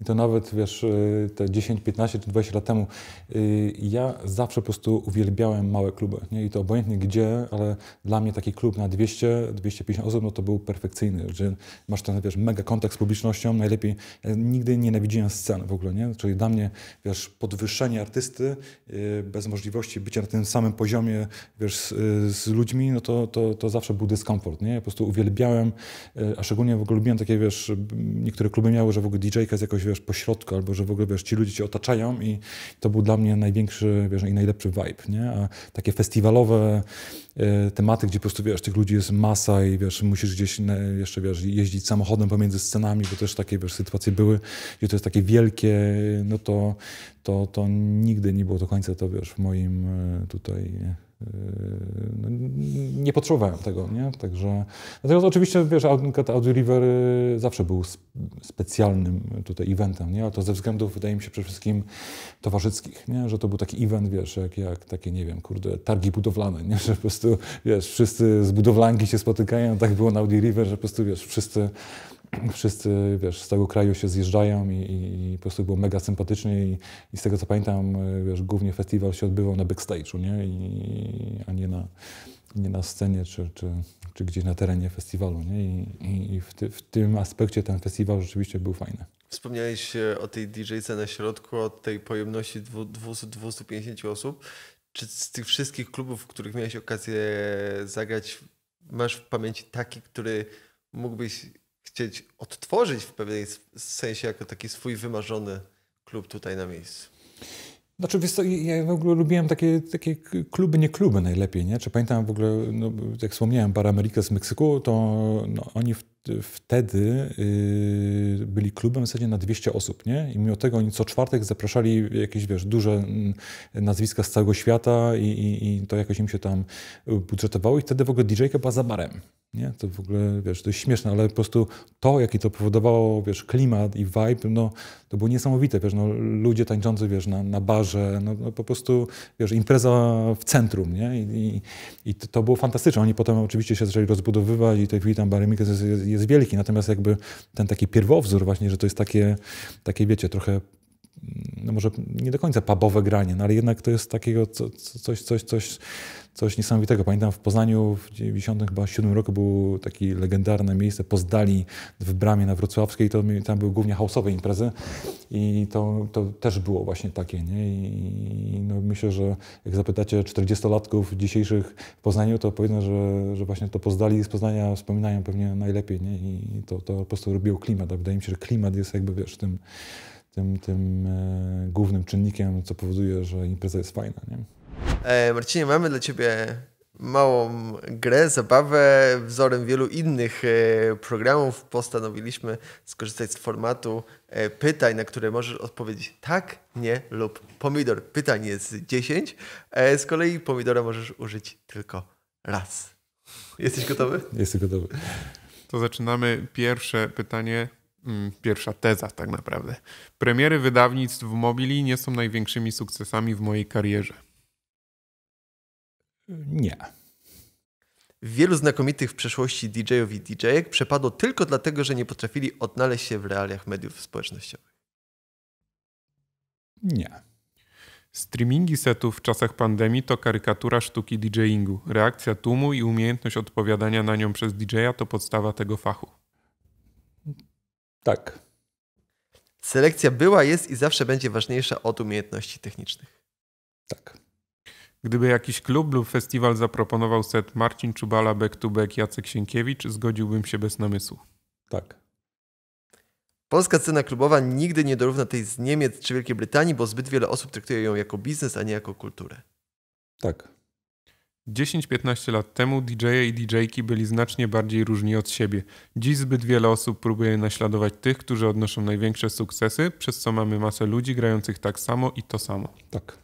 I to nawet, wiesz, e, te 10, 15 czy 20 lat temu, e, ja zawsze po prostu uwielbiałem małe kluby. Nie? I to obojętnie gdzie, ale dla mnie taki klub na 200, 250 osób, no to był perfekcyjny, że masz ten, wiesz, mega kontakt z publicznością, najlepiej. Ja nigdy nienawidziłem scen w ogóle, nie? Czyli dla mnie, wiesz, wiesz, podwyższenie artysty y, bez możliwości bycia na tym samym poziomie, wiesz, z, y, z ludźmi, no to, to, to zawsze był dyskomfort, nie? Ja po prostu uwielbiałem, y, a szczególnie w ogóle lubiłem takie, wiesz, niektóre kluby miały, że w ogóle DJ-ka jest jakoś, wiesz, pośrodku, albo że w ogóle, wiesz, ci ludzie cię otaczają i to był dla mnie największy, wiesz, i najlepszy vibe, nie? A takie festiwalowe E, tematy, gdzie po prostu, wiesz, tych ludzi jest masa i, wiesz, musisz gdzieś jeszcze, wiesz, jeździć samochodem pomiędzy scenami, bo też takie, wiesz, sytuacje były, gdzie to jest takie wielkie, no to, to, to nigdy nie było do końca to, wiesz, w moim e, tutaj Yy, no, nie potrzebowałem tego, nie? Także, natomiast oczywiście, wiesz, Audio River zawsze był specjalnym tutaj eventem, nie? Ale to ze względów, wydaje mi się, przede wszystkim towarzyskich, nie? Że to był taki event, wiesz, jak, jak takie, nie wiem, kurde, targi budowlane, nie? Że po prostu, wiesz, wszyscy z budowlanki się spotykają, tak było na Audio River, że po prostu, wiesz, wszyscy wszyscy, wiesz, z tego kraju się zjeżdżają i, i, i po prostu było mega sympatycznie i, i, z tego co pamiętam, e, wiesz, głównie festiwal się odbywał na backstage'u, nie? I, a nie na, nie na scenie czy, czy, czy gdzieś na terenie festiwalu, nie? I, w, ty, w, tym aspekcie ten festiwal rzeczywiście był fajny. Wspomniałeś e, o tej DJ-ce na środku, o tej pojemności 200, 250 osób. Czy z tych wszystkich klubów, w których miałeś okazję zagrać, masz w pamięci taki, który mógłbyś chcieć odtworzyć w pewnym sensie jako taki swój wymarzony klub tutaj na miejscu. Znaczy, wiesz co, ja w ogóle lubiłem takie, takie kluby, nie kluby najlepiej, nie? Czy pamiętam w ogóle, no, jak wspomniałem, Bar America z Meksyku, to no, oni w wtedy y, byli klubem w zasadzie na 200 osób, nie? I mimo tego oni co czwartek zapraszali jakieś, wiesz, duże mm, nazwiska z całego świata i, i, i to jakoś im się tam budżetowało i wtedy w ogóle DJ-ka była za barem, nie? To w ogóle, wiesz, to jest śmieszne, ale po prostu to, jaki to powodowało, wiesz, klimat i vibe, no to było niesamowite, wiesz, no ludzie tańczący, wiesz, na, na barze, no, no po prostu, wiesz, impreza w centrum, nie? I, i, to było fantastyczne. Oni potem oczywiście się zaczęli rozbudowywać i tej chwili tam baremika jest jest wielki. Natomiast jakby ten taki pierwowzór właśnie, że to jest takie, takie wiecie, trochę no może nie do końca pubowe granie, no ale jednak to jest takiego co, coś, coś, coś coś niesamowitego. Pamiętam w Poznaniu w 97 roku było takie legendarne miejsce Pozdali w Bramie na Wrocławskiej. To, tam były głównie hałasowe imprezy i to, to też było właśnie takie. Nie? I no myślę, że jak zapytacie 40-latków dzisiejszych w Poznaniu, to powiedzą, że, że właśnie to Pozdali z Poznania wspominają pewnie najlepiej. Nie? I to, to po prostu robiło klimat. A wydaje mi się, że klimat jest jakby wiesz, tym, tym, tym e, głównym czynnikiem, co powoduje, że impreza jest fajna. Nie? E, Marcinie, mamy dla Ciebie małą grę, zabawę. Wzorem wielu innych e, programów postanowiliśmy skorzystać z formatu e, pytań, na które możesz odpowiedzieć tak, nie lub pomidor. Pytań jest 10, e, z kolei pomidora możesz użyć tylko raz. Jesteś gotowy? Jestem gotowy. To zaczynamy pierwsze pytanie mm, pierwsza teza tak naprawdę. Premiery wydawnictw mobili nie są największymi sukcesami w mojej karierze. Nie. Wielu znakomitych w przeszłości DJ-ów i DJ-ek przepadło tylko dlatego, że nie potrafili odnaleźć się w realiach mediów społecznościowych. Nie. Streamingi setów w czasach pandemii to karykatura sztuki DJingu. Reakcja tłumu i umiejętność odpowiadania na nią przez DJ-a to podstawa tego fachu. Tak. Selekcja była, jest i zawsze będzie ważniejsza od umiejętności technicznych. Tak. Gdyby jakiś klub lub festiwal zaproponował set Marcin Czubala, Back to Back, Jacek Sienkiewicz, zgodziłbym się bez namysłu. Tak. Polska scena klubowa nigdy nie dorówna tej z Niemiec czy Wielkiej Brytanii, bo zbyt wiele osób traktuje ją jako biznes, a nie jako kulturę. Tak. 10-15 lat temu dj i DJ-ki byli znacznie bardziej różni od siebie. Dziś zbyt wiele osób próbuje naśladować tych, którzy odnoszą największe sukcesy, przez co mamy masę ludzi grających tak samo i to samo. Tak.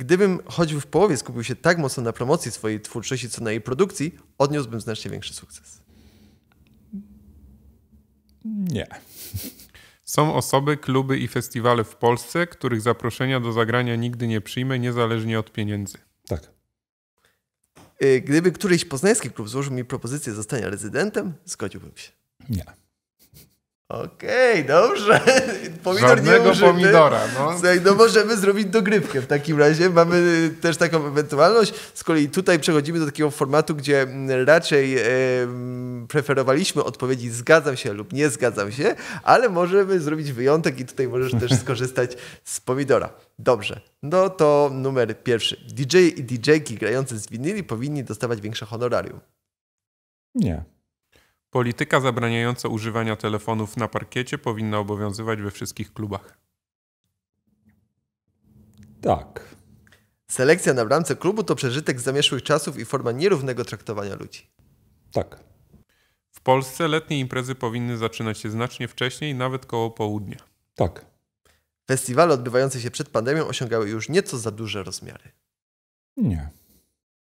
Gdybym choćby w połowie skupił się tak mocno na promocji swojej twórczości, co na jej produkcji, odniósłbym znacznie większy sukces. Nie. Są osoby, kluby i festiwale w Polsce, których zaproszenia do zagrania nigdy nie przyjmę, niezależnie od pieniędzy. Tak. Y, gdyby któryś poznański klub złożył mi propozycję zostania rezydentem, zgodziłbym się. Nie. Okej, okay, dobrze. Pomidor Żadnego nie pomidora. No. no możemy zrobić dogrywkę w takim razie. Mamy y, też taką ewentualność. Z kolei tutaj przechodzimy do takiego formatu, gdzie mm, raczej e, preferowaliśmy odpowiedzi zgadzam się lub nie zgadzam się, ale możemy zrobić wyjątek i tutaj możesz też skorzystać z pomidora. Dobrze, no to numer pierwszy. DJ i DJki grający z winyli powinni dostawać większe honorarium. Nie. Polityka zabraniająca używania telefonów na parkiecie powinna obowiązywać we wszystkich klubach. Tak. Selekcja na bramce klubu to przeżytek zamieszłych czasów i forma nierównego traktowania ludzi. Tak. W Polsce letnie imprezy powinny zaczynać się znacznie wcześniej, nawet koło południa. Tak. Festiwale odbywające się przed pandemią osiągały już nieco za duże rozmiary. Nie.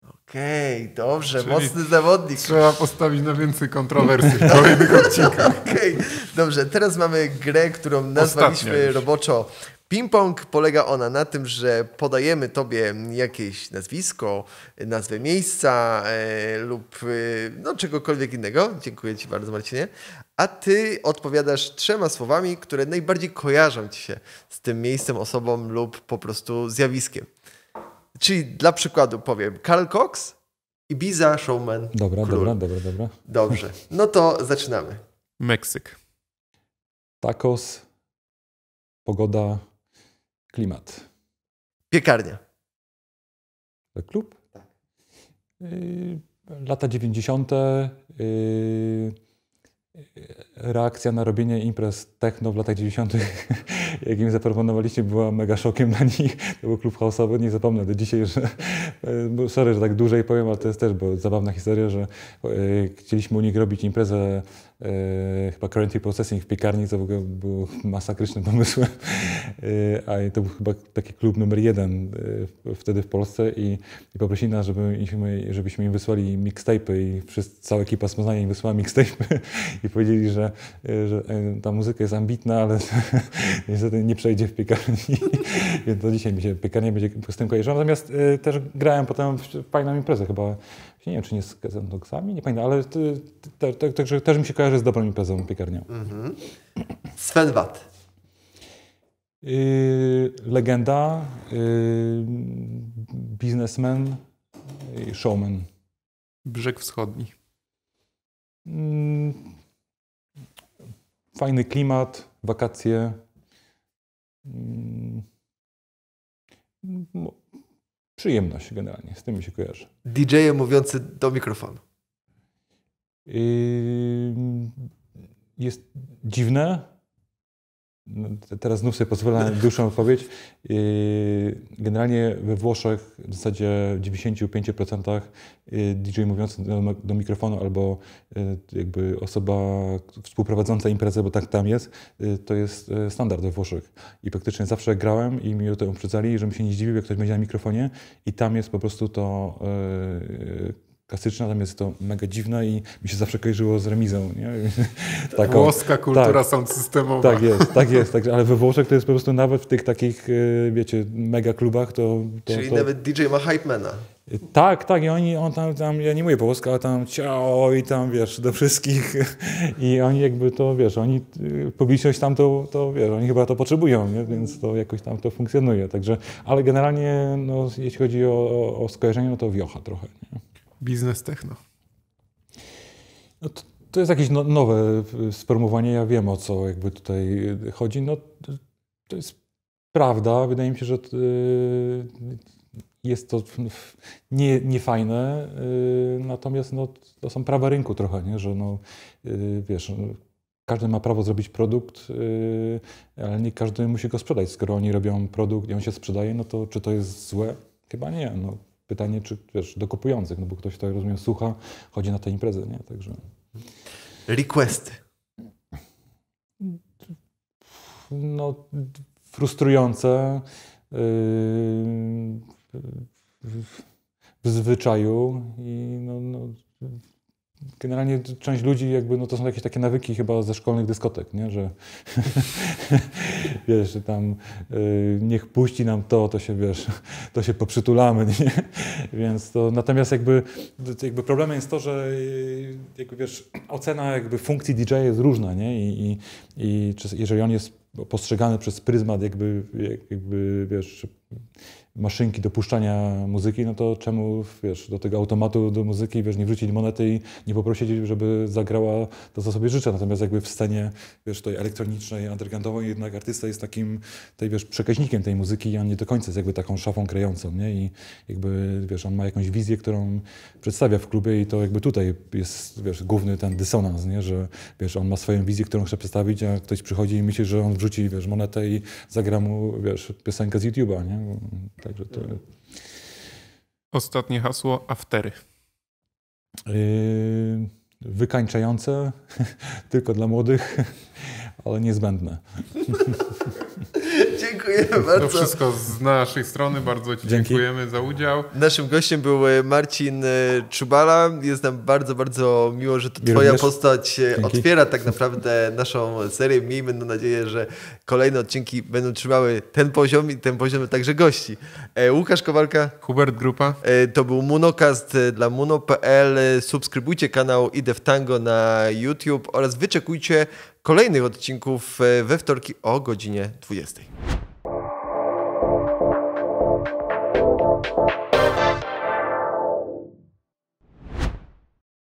Okej, okay, dobrze, Czyli mocny zawodnik. Trzeba postawić na więcej kontrowersji w kolejnych odcinkach. Okej, okay, dobrze, teraz mamy grę, którą nazwaliśmy roboczo Ping-pong polega ona na tym, że podajemy tobie jakieś nazwisko, nazwę miejsca e, lub e, no, czegokolwiek innego. Dziękuję ci bardzo, Marcinie. A ty odpowiadasz trzema słowami, które najbardziej kojarzą ci się z tym miejscem, osobą lub po prostu zjawiskiem. Czyli dla przykładu powiem Karl Cox, Biza Showman. Dobra, Król. dobra, dobra, dobra. Dobrze. No to zaczynamy. Meksyk. Tacos, pogoda, klimat. Piekarnia. Klub? Tak. Y, lata 90 reakcja na robienie imprez techno w latach 90., jak im zaproponowaliście, była mega szokiem dla nich. To był klub chaosowy, nie zapomnę do dzisiaj, że sorry, że tak dłużej powiem, ale to jest też bo zabawna historia, że e, chcieliśmy u nich robić imprezę e, chyba Currency Processing w piekarni, co w ogóle był masakrycznym pomysłem, e, a to był chyba taki klub numer jeden e, wtedy w Polsce i, i poprosili nas, żebyśmy, żebyśmy im wysłali mixtape'y i przez cała ekipa Smoznania im wysłała mixtape'y i powiedzieli, że że, y, że y, ta muzyka jest ambitna, ale niestety nie przejdzie w piekarni. Więc to dzisiaj mi się piekarnia będzie z tym kojarzyła. Natomiast y, też grałem potem w fajną imprezę chyba nie wiem, czy nie z Dogsami, nie pamiętam, ale także też mi się kojarzy z dobrą imprezą piekarnią. Mhm. Sven Watt. Yy, legenda, yy, biznesmen, showman. Brzeg Wschodni. Yy, Fajny klimat, wakacje. No, przyjemność generalnie, z tym mi się kojarzy. DJ mówiący do mikrofonu. Yy, jest dziwne, no, teraz znów sobie pozwolę na dłuższą odpowiedź. Generalnie we Włoszech w zasadzie w 95% y, DJ mówiący do, mikrofonu albo y, jakby osoba współprowadząca imprezę, bo tak tam jest, y, to jest standard we Włoszech. I praktycznie zawsze grałem i mi o to uprzedzali, żebym się nie zdziwił, jak ktoś będzie na mikrofonie i tam jest po prostu to klasyczna, tam jest to mega dziwna i mi się zawsze kojarzyło z remizą. Nie? Taką, Włoska kultura tak, sound systemowa. Tak jest, tak jest. Tak, ale we Włoszech to jest po prostu nawet w tych takich, e, wiecie, mega klubach to... to Czyli to... nawet DJ ma hypemana. Tak, tak, i oni, on tam, tam, ja nie mówię po włosku, ale tam ciao i tam, wiesz, do wszystkich i oni jakby to, wiesz, oni, e, publiczność tam to, to wiesz, oni chyba to potrzebują, nie? więc to jakoś tam to funkcjonuje, także, ale generalnie, no, jeśli chodzi o, o skojarzenie, no to wiocha trochę, nie? biznes techno. No to, to, jest jakieś no, nowe y, sformułowanie. ja wiem o co jakby tutaj y, chodzi. No, to jest prawda, wydaje mi się, że y, jest to nie, niefajne, natomiast no, to są prawa rynku trochę, nie? że no, wiesz, no, każdy ma prawo zrobić produkt, ale nie każdy musi go sprzedać. Skoro oni robią produkt i on się sprzedaje, no to czy to jest złe? Chyba nie. No, pytanie, czy wiesz, dokupujących, no bo ktoś to, rozumiem, słucha, chodzi na te imprezy, nie? Także... Requesty. No, frustrujące. Yy, w, w zwyczaju i no, no generalnie część ludzi jakby, no to są jakieś takie nawyki chyba ze szkolnych dyskotek, nie? że wiesz, że tam y, niech puści nam to, to się wiesz, to się poprzytulamy, nie? Więc to, natomiast jakby, jakby problemem jest to, że y, jakby wiesz, ocena jakby funkcji DJ jest różna, nie? I, i, i czy, jeżeli on jest postrzegany przez pryzmat jakby, jakby wiesz, maszynki do puszczania muzyki, no to czemu, wiesz, do tego automatu do muzyki, wiesz, nie wrzucić monety i nie poprosić, żeby zagrała to, co sobie życzę. Natomiast jakby w scenie, wiesz, tej elektronicznej, undergroundowej jednak artysta jest takim, tej, wiesz, przekaźnikiem tej muzyki i on nie do końca jest jakby taką szafą kryjącą, nie? I jakby, wiesz, on ma jakąś wizję, którą przedstawia w klubie i to jakby tutaj jest, wiesz, główny ten dysonans, nie? Że, wiesz, on ma swoją wizję, którą chce przedstawić, a ktoś przychodzi i myśli, że on wrzuci, wiesz, monetę i zagra mu, wiesz, piosenkę z YouTube'a, nie? Także to... Ostatnie hasło aftery. Yy, wykańczające, tylko dla młodych, ale niezbędne. Dziękuję bardzo. To wszystko z naszej strony. Bardzo Ci Dzięki. dziękujemy za udział. Naszym gościem był e, Marcin e, Czubala. Jest nam bardzo, bardzo miło, że to Twoja również. postać e, Dzięki. otwiera tak naprawdę naszą serię. Miejmy nadzieję, że kolejne odcinki będą trzymały ten poziom i ten poziom także gości. Łukasz Kowalka. Hubert Grupa. To był Monocast dla Muno.pl. Subskrybujcie kanał Idę w Tango na YouTube oraz wyczekujcie kolejnych odcinków we wtorki o godzinie 20.